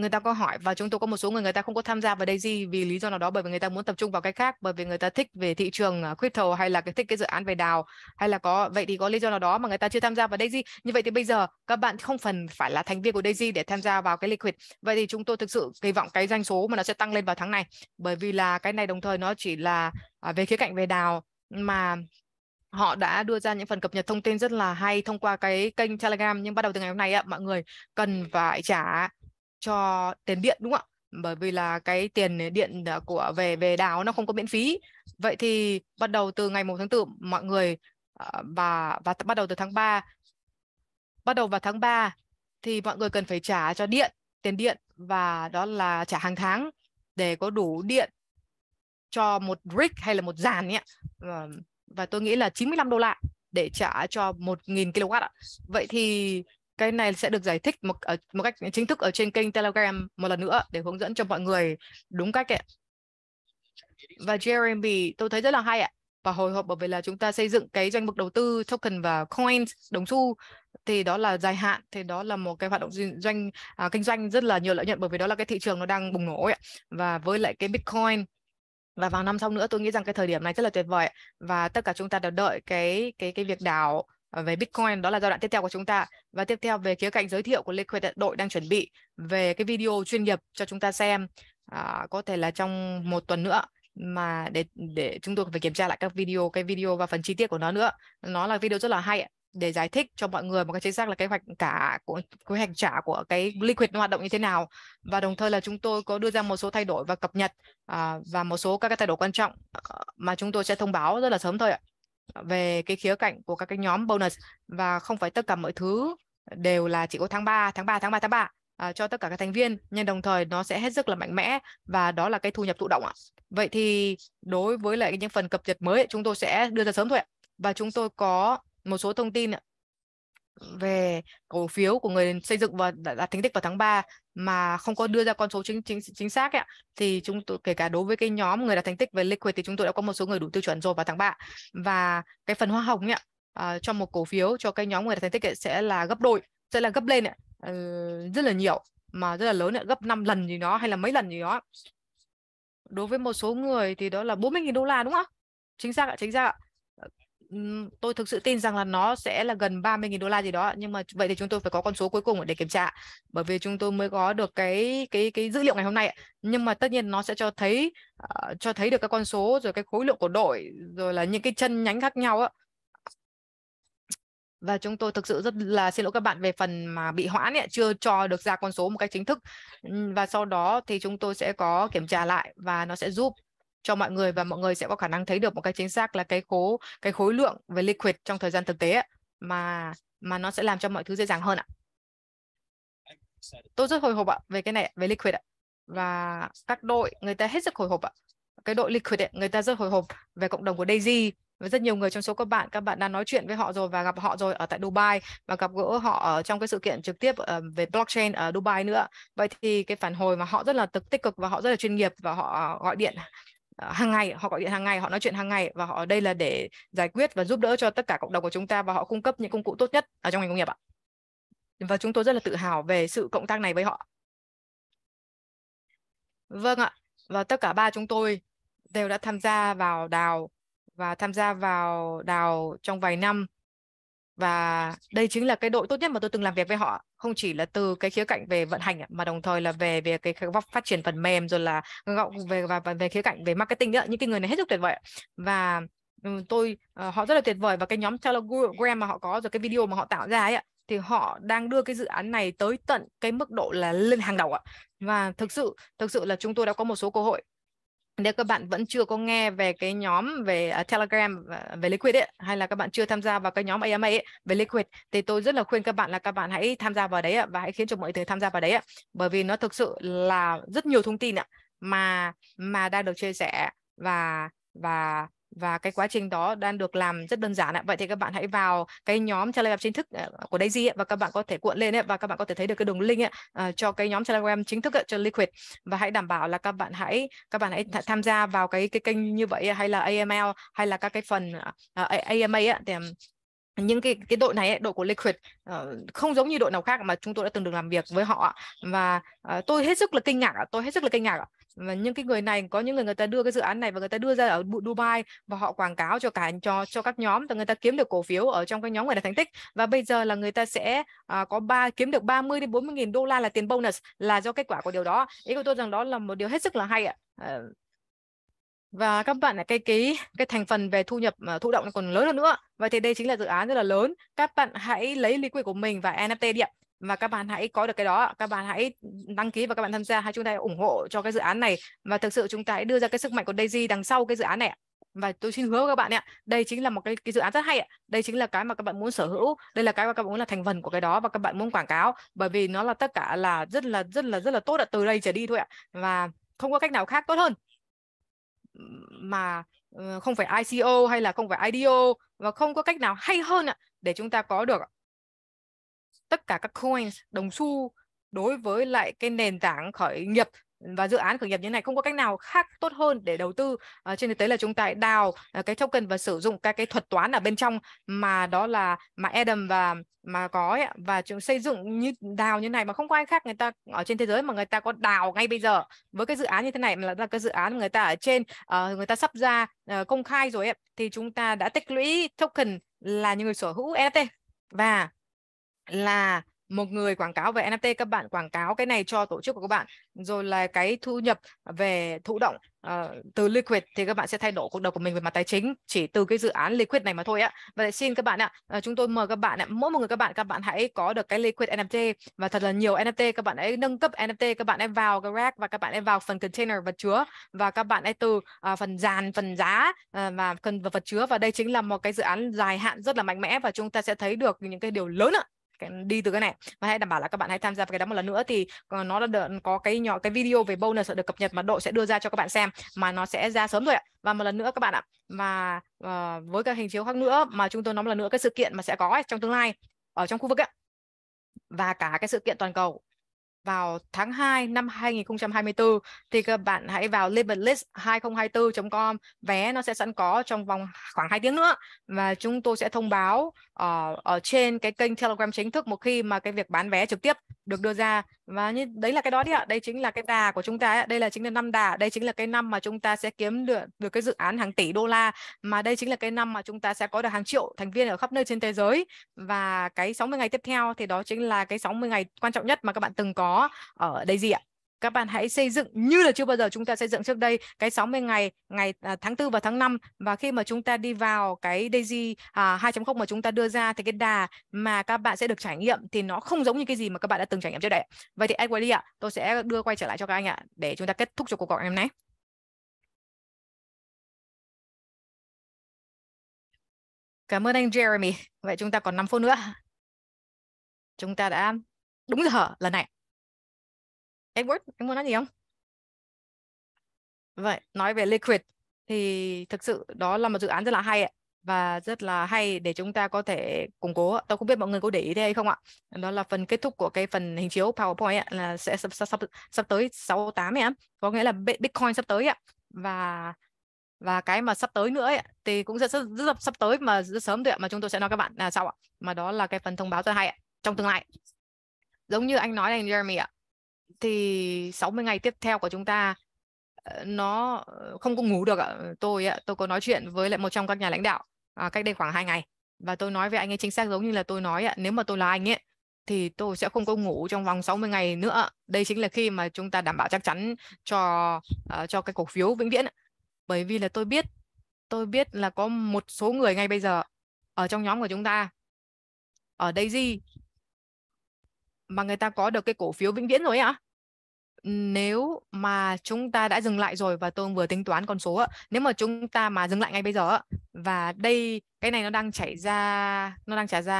người ta có hỏi và chúng tôi có một số người người ta không có tham gia vào Daisy vì lý do nào đó bởi vì người ta muốn tập trung vào cái khác bởi vì người ta thích về thị trường à, crypto hay là cái thích cái dự án về đào hay là có vậy thì có lý do nào đó mà người ta chưa tham gia vào Daisy như vậy thì bây giờ các bạn không cần phải là thành viên của Daisy để tham gia vào cái liquid vậy thì chúng tôi thực sự kỳ vọng cái doanh số mà nó sẽ tăng lên vào tháng này bởi vì là cái này đồng thời nó chỉ là à, về khía cạnh về đào mà họ đã đưa ra những phần cập nhật thông tin rất là hay thông qua cái kênh Telegram nhưng bắt đầu từ ngày hôm nay ạ mọi người cần phải trả cho tiền điện đúng không ạ? Bởi vì là cái tiền điện của về về đảo nó không có miễn phí. Vậy thì bắt đầu từ ngày 1 tháng 4 mọi người ờ, và và bắt đầu từ tháng 3 bắt đầu vào tháng 3 thì mọi người cần phải trả cho điện, tiền điện và đó là trả hàng tháng để có đủ điện cho một rig hay là một dàn ấy ờ, và tôi nghĩ là 95 đô la để trả cho 1.000 kW Vậy thì cái này sẽ được giải thích một một cách chính thức ở trên kênh Telegram một lần nữa để hướng dẫn cho mọi người đúng cách ạ. Và Jeremy tôi thấy rất là hay ạ. Và hồi hộp bởi vì là chúng ta xây dựng cái danh mục đầu tư token và coins đồng xu thì đó là dài hạn thì đó là một cái hoạt động doanh à, kinh doanh rất là nhiều lợi nhuận bởi vì đó là cái thị trường nó đang bùng nổ ạ và với lại cái bitcoin và vào năm sau nữa tôi nghĩ rằng cái thời điểm này rất là tuyệt vời và tất cả chúng ta đều đợi cái cái cái việc đảo Ờ, về Bitcoin đó là giai đoạn tiếp theo của chúng ta và tiếp theo về khía cạnh giới thiệu của Liquid đội đang chuẩn bị về cái video chuyên nghiệp cho chúng ta xem à, có thể là trong một tuần nữa mà để để chúng tôi phải kiểm tra lại các video cái video và phần chi tiết của nó nữa nó là video rất là hay để giải thích cho mọi người một cái chính xác là kế hoạch cả của kế hoạch trả của cái liquid nó hoạt động như thế nào và đồng thời là chúng tôi có đưa ra một số thay đổi và cập nhật à, và một số các cái thay đổi quan trọng ờ, mà chúng tôi sẽ thông báo rất là sớm thôi ạ về cái khía cạnh của các cái nhóm bonus và không phải tất cả mọi thứ đều là chỉ có tháng 3, tháng 3, tháng 3, tháng 3 à, cho tất cả các thành viên nhưng đồng thời nó sẽ hết sức là mạnh mẽ và đó là cái thu nhập thụ động ạ. Vậy thì đối với lại những phần cập nhật mới chúng tôi sẽ đưa ra sớm thôi ạ. Và chúng tôi có một số thông tin về cổ phiếu của người xây dựng và đã, thành tích vào tháng 3 mà không có đưa ra con số chính chính chính xác ấy, thì chúng tôi kể cả đối với cái nhóm người đạt thành tích về liquid thì chúng tôi đã có một số người đủ tiêu chuẩn rồi vào tháng 3 và cái phần hoa hồng ấy, uh, cho một cổ phiếu cho cái nhóm người đạt thành tích ấy, sẽ là gấp đôi sẽ là gấp lên ấy, uh, ờ, rất là nhiều mà rất là lớn ấy, gấp 5 lần gì đó hay là mấy lần gì đó đối với một số người thì đó là 40.000 đô la đúng không chính xác ạ chính xác ạ tôi thực sự tin rằng là nó sẽ là gần 30.000 đô la gì đó nhưng mà vậy thì chúng tôi phải có con số cuối cùng để kiểm tra bởi vì chúng tôi mới có được cái cái cái dữ liệu ngày hôm nay nhưng mà tất nhiên nó sẽ cho thấy uh, cho thấy được các con số rồi cái khối lượng của đội rồi là những cái chân nhánh khác nhau á và chúng tôi thực sự rất là xin lỗi các bạn về phần mà bị hoãn ấy, chưa cho được ra con số một cách chính thức và sau đó thì chúng tôi sẽ có kiểm tra lại và nó sẽ giúp cho mọi người và mọi người sẽ có khả năng thấy được một cái chính xác là cái khối cái khối lượng về liquid trong thời gian thực tế ấy, mà mà nó sẽ làm cho mọi thứ dễ dàng hơn ạ. Tôi rất hồi hộp ạ về cái này về liquid ạ. Và các đội người ta hết sức hồi hộp ạ. Cái đội liquid ấy, người ta rất hồi hộp về cộng đồng của Daisy và rất nhiều người trong số các bạn các bạn đã nói chuyện với họ rồi và gặp họ rồi ở tại Dubai và gặp gỡ họ ở trong cái sự kiện trực tiếp ờ, về blockchain ở Dubai nữa vậy thì cái phản hồi mà họ rất là tích cực và họ rất là chuyên nghiệp và họ gọi điện Ờ, hàng ngày họ gọi điện hàng ngày họ nói chuyện hàng ngày và họ ở đây là để giải quyết và giúp đỡ cho tất cả cộng đồng của chúng ta và họ cung cấp những công cụ tốt nhất ở trong ngành công nghiệp ạ và chúng tôi rất là tự hào về sự cộng tác này với họ vâng ạ và tất cả ba chúng tôi đều đã tham gia vào đào và tham gia vào đào trong vài năm và đây chính là cái đội tốt nhất mà tôi từng làm việc với họ không chỉ là từ cái khía cạnh về vận hành mà đồng thời là về về cái phát triển phần mềm rồi là về và về, về khía cạnh về marketing nữa những cái người này hết sức tuyệt vời và ừ, tôi ờ, họ rất là tuyệt vời và cái nhóm telegram mà họ có rồi cái video mà họ tạo ra ấy thì họ đang đưa cái dự án này tới tận cái mức độ là lên hàng đầu ạ và thực sự thực sự là chúng tôi đã có một số cơ hội nếu các bạn vẫn chưa có nghe về cái nhóm về uh, Telegram à, về Liquid ấy, hay là các bạn chưa tham gia vào cái nhóm AMA ấy, về Liquid thì tôi rất là khuyên các bạn là các bạn hãy tham gia vào đấy ạ, và hãy khiến cho mọi người tham gia vào đấy ạ. Bởi vì nó thực sự là rất nhiều thông tin ạ mà mà đang được chia sẻ và và và cái quá trình đó đang được làm rất đơn giản ạ. Vậy thì các bạn hãy vào cái nhóm Telegram chính thức ờ, của Daisy ấy, và các bạn có thể cuộn lên ấy, và các bạn có thể thấy được cái đường link ấy, ờ, cho cái nhóm Telegram chính thức ấy, cho Liquid và hãy đảm bảo là các bạn hãy các bạn hãy tham gia vào cái cái kênh như vậy hay là AML hay là các cái phần AMA ờ, ấy, thì những cái cái đội này ấy, đội của Liquid uh, không giống như đội nào khác mà chúng tôi đã từng được làm việc với họ và uh, tôi hết sức là kinh ngạc tôi hết sức là kinh ngạc và những cái người này có những người người ta đưa cái dự án này và người ta đưa ra ở Dubai và họ quảng cáo cho cả cho cho các nhóm và người ta kiếm được cổ phiếu ở trong các nhóm người đạt thành tích và bây giờ là người ta sẽ à, có ba kiếm được 30 đến 40 nghìn đô la là tiền bonus là do kết quả của điều đó ý của tôi rằng đó là một điều hết sức là hay ạ à, và các bạn là cái ký cái thành phần về thu nhập ờ, thụ động còn lớn hơn nữa vậy thì đây chính là dự án rất là lớn các bạn hãy lấy lý liquid của mình và NFT đi ạ và các bạn hãy có được cái đó các bạn hãy đăng ký và các bạn tham gia hay chúng ta ủng hộ cho cái dự án này và thực sự chúng ta hãy đưa ra cái sức mạnh của Daisy đằng sau cái dự án này và tôi xin hứa với các bạn ạ đây chính là một cái, cái dự án rất hay ạ đây chính là cái mà các bạn muốn sở hữu đây là cái mà các bạn muốn là thành phần của cái đó và các bạn muốn quảng cáo bởi vì nó là tất cả là rất là rất là rất là tốt ạ từ đây trở đi thôi ạ và không có cách nào khác tốt hơn mà ờ, không phải ICO e hay là không phải IDO e và không có cách nào hay hơn ạ để chúng ta có được tất cả các coins đồng xu đối với lại cái nền tảng khởi nghiệp và dự án khởi nghiệp như này không có cách nào khác tốt hơn để đầu tư à, trên thực tế là chúng ta đào à, cái token và sử dụng các cái thuật toán ở bên trong mà đó là mà Adam và mà có ấy, và chúng xây dựng như đào như này mà không có ai khác người ta ở trên thế giới mà người ta có đào ngay bây giờ với cái dự án như thế này là, là cái dự án người ta ở trên uh, người ta sắp ra uh, công khai rồi ấy, thì chúng ta đã tích lũy token là những người sở hữu NFT e và là một người quảng cáo về NFT các bạn quảng cáo cái này cho tổ chức của các bạn rồi là cái thu nhập về thụ động uh, từ liquid thì các bạn sẽ thay đổi cuộc đời của mình về mặt tài chính chỉ từ cái dự án liquid này mà thôi ạ và xin các bạn ạ ờ, chúng tôi mời các bạn ạ mỗi một người các bạn các bạn hãy có được cái liquid NFT và thật là nhiều NFT các bạn hãy nâng cấp NFT các bạn hãy vào cái rack và các bạn hãy vào phần container vật chứa và các bạn hãy từ uh, phần dàn phần giá uh, và cần vật chứa và đây chính là một cái dự án dài hạn rất là mạnh mẽ và chúng ta sẽ thấy được những cái điều lớn ạ cái, đi từ cái này và hãy đảm bảo là các bạn hãy tham gia vào cái đó một lần nữa thì ờ, nó đã có cái nhỏ cái video về bonus được cập nhật mà độ sẽ đưa ra cho các bạn xem mà nó sẽ ra sớm rồi ạ và một lần nữa các bạn ạ mà uh, với các hình chiếu khác nữa mà chúng tôi nói một lần nữa cái sự kiện mà sẽ có ấy, trong tương lai ở trong khu vực ạ và cả cái sự kiện toàn cầu vào tháng 2 năm 2024 thì các bạn hãy vào limitless 2024 com vé nó sẽ sẵn có trong vòng khoảng 2 tiếng nữa và chúng tôi sẽ thông báo ở ờ, ở trên cái kênh Telegram chính thức một khi mà cái việc bán vé trực tiếp được đưa ra và như đấy là cái đó đi ạ đây chính là cái đà của chúng ta đây là chính là năm đà đây chính là cái năm mà chúng ta sẽ kiếm được được cái dự án hàng tỷ đô la mà đây chính là cái năm mà chúng ta sẽ có được hàng triệu thành viên ở khắp nơi trên thế giới và cái 60 ngày tiếp theo thì đó chính là cái 60 ngày quan trọng nhất mà các bạn từng có ở ờ, đây gì ạ các bạn hãy xây dựng như là chưa bao giờ chúng ta xây dựng trước đây cái 60 ngày ngày à, tháng 4 và tháng 5 và khi mà chúng ta đi vào cái Daisy à, 2.0 mà chúng ta đưa ra thì cái đà mà các bạn sẽ được trải nghiệm thì nó không giống như cái gì mà các bạn đã từng trải nghiệm trước đây. Vậy thì Edward ạ, tôi sẽ đưa quay trở lại cho các anh ạ để chúng ta kết thúc cho cuộc gọi ngày hôm nay. Cảm ơn anh Jeremy. Vậy chúng ta còn 5 phút nữa. Chúng ta đã đúng giờ lần này. Edward em muốn nói gì không vậy nói về liquid thì thực sự đó là một dự án rất là hay ạ và rất là hay để chúng ta có thể củng cố tôi không biết mọi người có để ý đây hay không ạ đó là phần kết thúc của cái phần hình chiếu PowerPoint ạ, là sẽ sắp, sắp, sắp, sắp tới 68 ạ có nghĩa là Bitcoin sắp tới ạ và và cái mà sắp tới nữa ấy, thì cũng rất, rất, rất sắp tới mà rất sớm thôi ạ, mà chúng tôi sẽ nói các bạn là sau ạ mà đó là cái phần thông báo rất hay ạ, trong tương lai giống như anh nói này Jeremy ạ thì 60 ngày tiếp theo của chúng ta ờ, nó ờ, không có ngủ được ạ. Ờ, tôi ạ tôi có nói chuyện với lại một trong các nhà lãnh đạo à, cách đây khoảng 2 ngày và tôi nói với anh ấy chính xác giống như là tôi nói ạ, nếu mà tôi là anh ấy thì tôi sẽ không có ngủ trong vòng 60 ngày nữa. Đây chính là khi mà chúng ta đảm bảo chắc chắn cho uh, cho cái cổ phiếu vĩnh viễn. Bởi vì là tôi biết tôi biết là có một số người ngay bây giờ ở trong nhóm của chúng ta ở Daisy mà người ta có được cái cổ phiếu vĩnh viễn rồi ạ nếu mà chúng ta đã dừng lại rồi và tôi vừa tính toán con số ạ nếu mà chúng ta mà dừng lại ngay bây giờ ạ và đây cái này nó đang chảy ra nó đang trả ra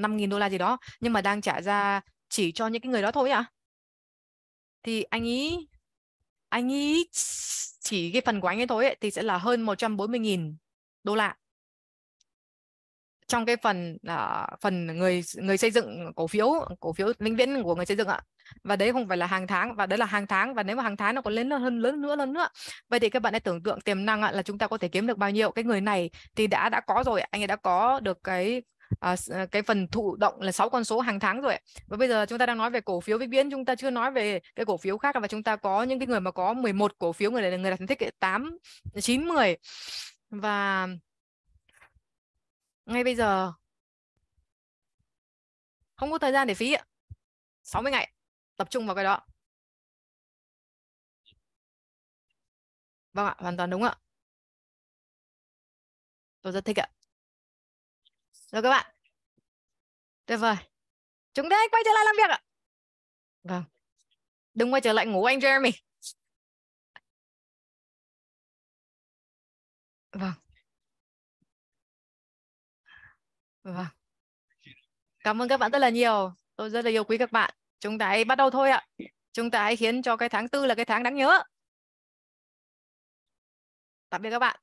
5.000 đô la gì đó nhưng mà đang trả ra chỉ cho những cái người đó thôi ạ thì anh ý anh ý chỉ cái phần của anh ấy thôi ấy, thì sẽ là hơn 140.000 đô la trong cái phần uh, phần người người xây dựng cổ phiếu cổ phiếu linh viễn của người xây dựng ạ và đấy không phải là hàng tháng và đấy là hàng tháng và nếu mà hàng tháng nó còn lên hơn lớn nữa lớn nữa vậy thì các bạn hãy tưởng tượng tiềm năng là chúng ta có thể kiếm được bao nhiêu cái người này thì đã đã có rồi anh ấy đã có được cái à, à cái phần thụ động là sáu con số hàng tháng rồi và bây giờ chúng ta đang nói về cổ phiếu vĩnh viễn chúng ta chưa nói về cái cổ phiếu khác và chúng ta có những cái người mà có 11 cổ phiếu người này là người đặt thành tích 8 9 10 và ngay bây giờ không có thời gian để phí ạ 60 ngày tập trung vào cái đó vâng ạ hoàn toàn đúng ạ tôi rất thích ạ rồi các bạn tuyệt vời chúng ta hãy quay trở lại làm việc ạ vâng đừng quay trở lại ngủ anh Jeremy vâng Vâng. Cảm ơn các bạn rất là nhiều. Tôi rất là yêu quý các bạn. Chúng ta hãy bắt đầu thôi ạ. Chúng ta hãy khiến cho cái tháng tư là cái tháng đáng nhớ. Tạm biệt các bạn.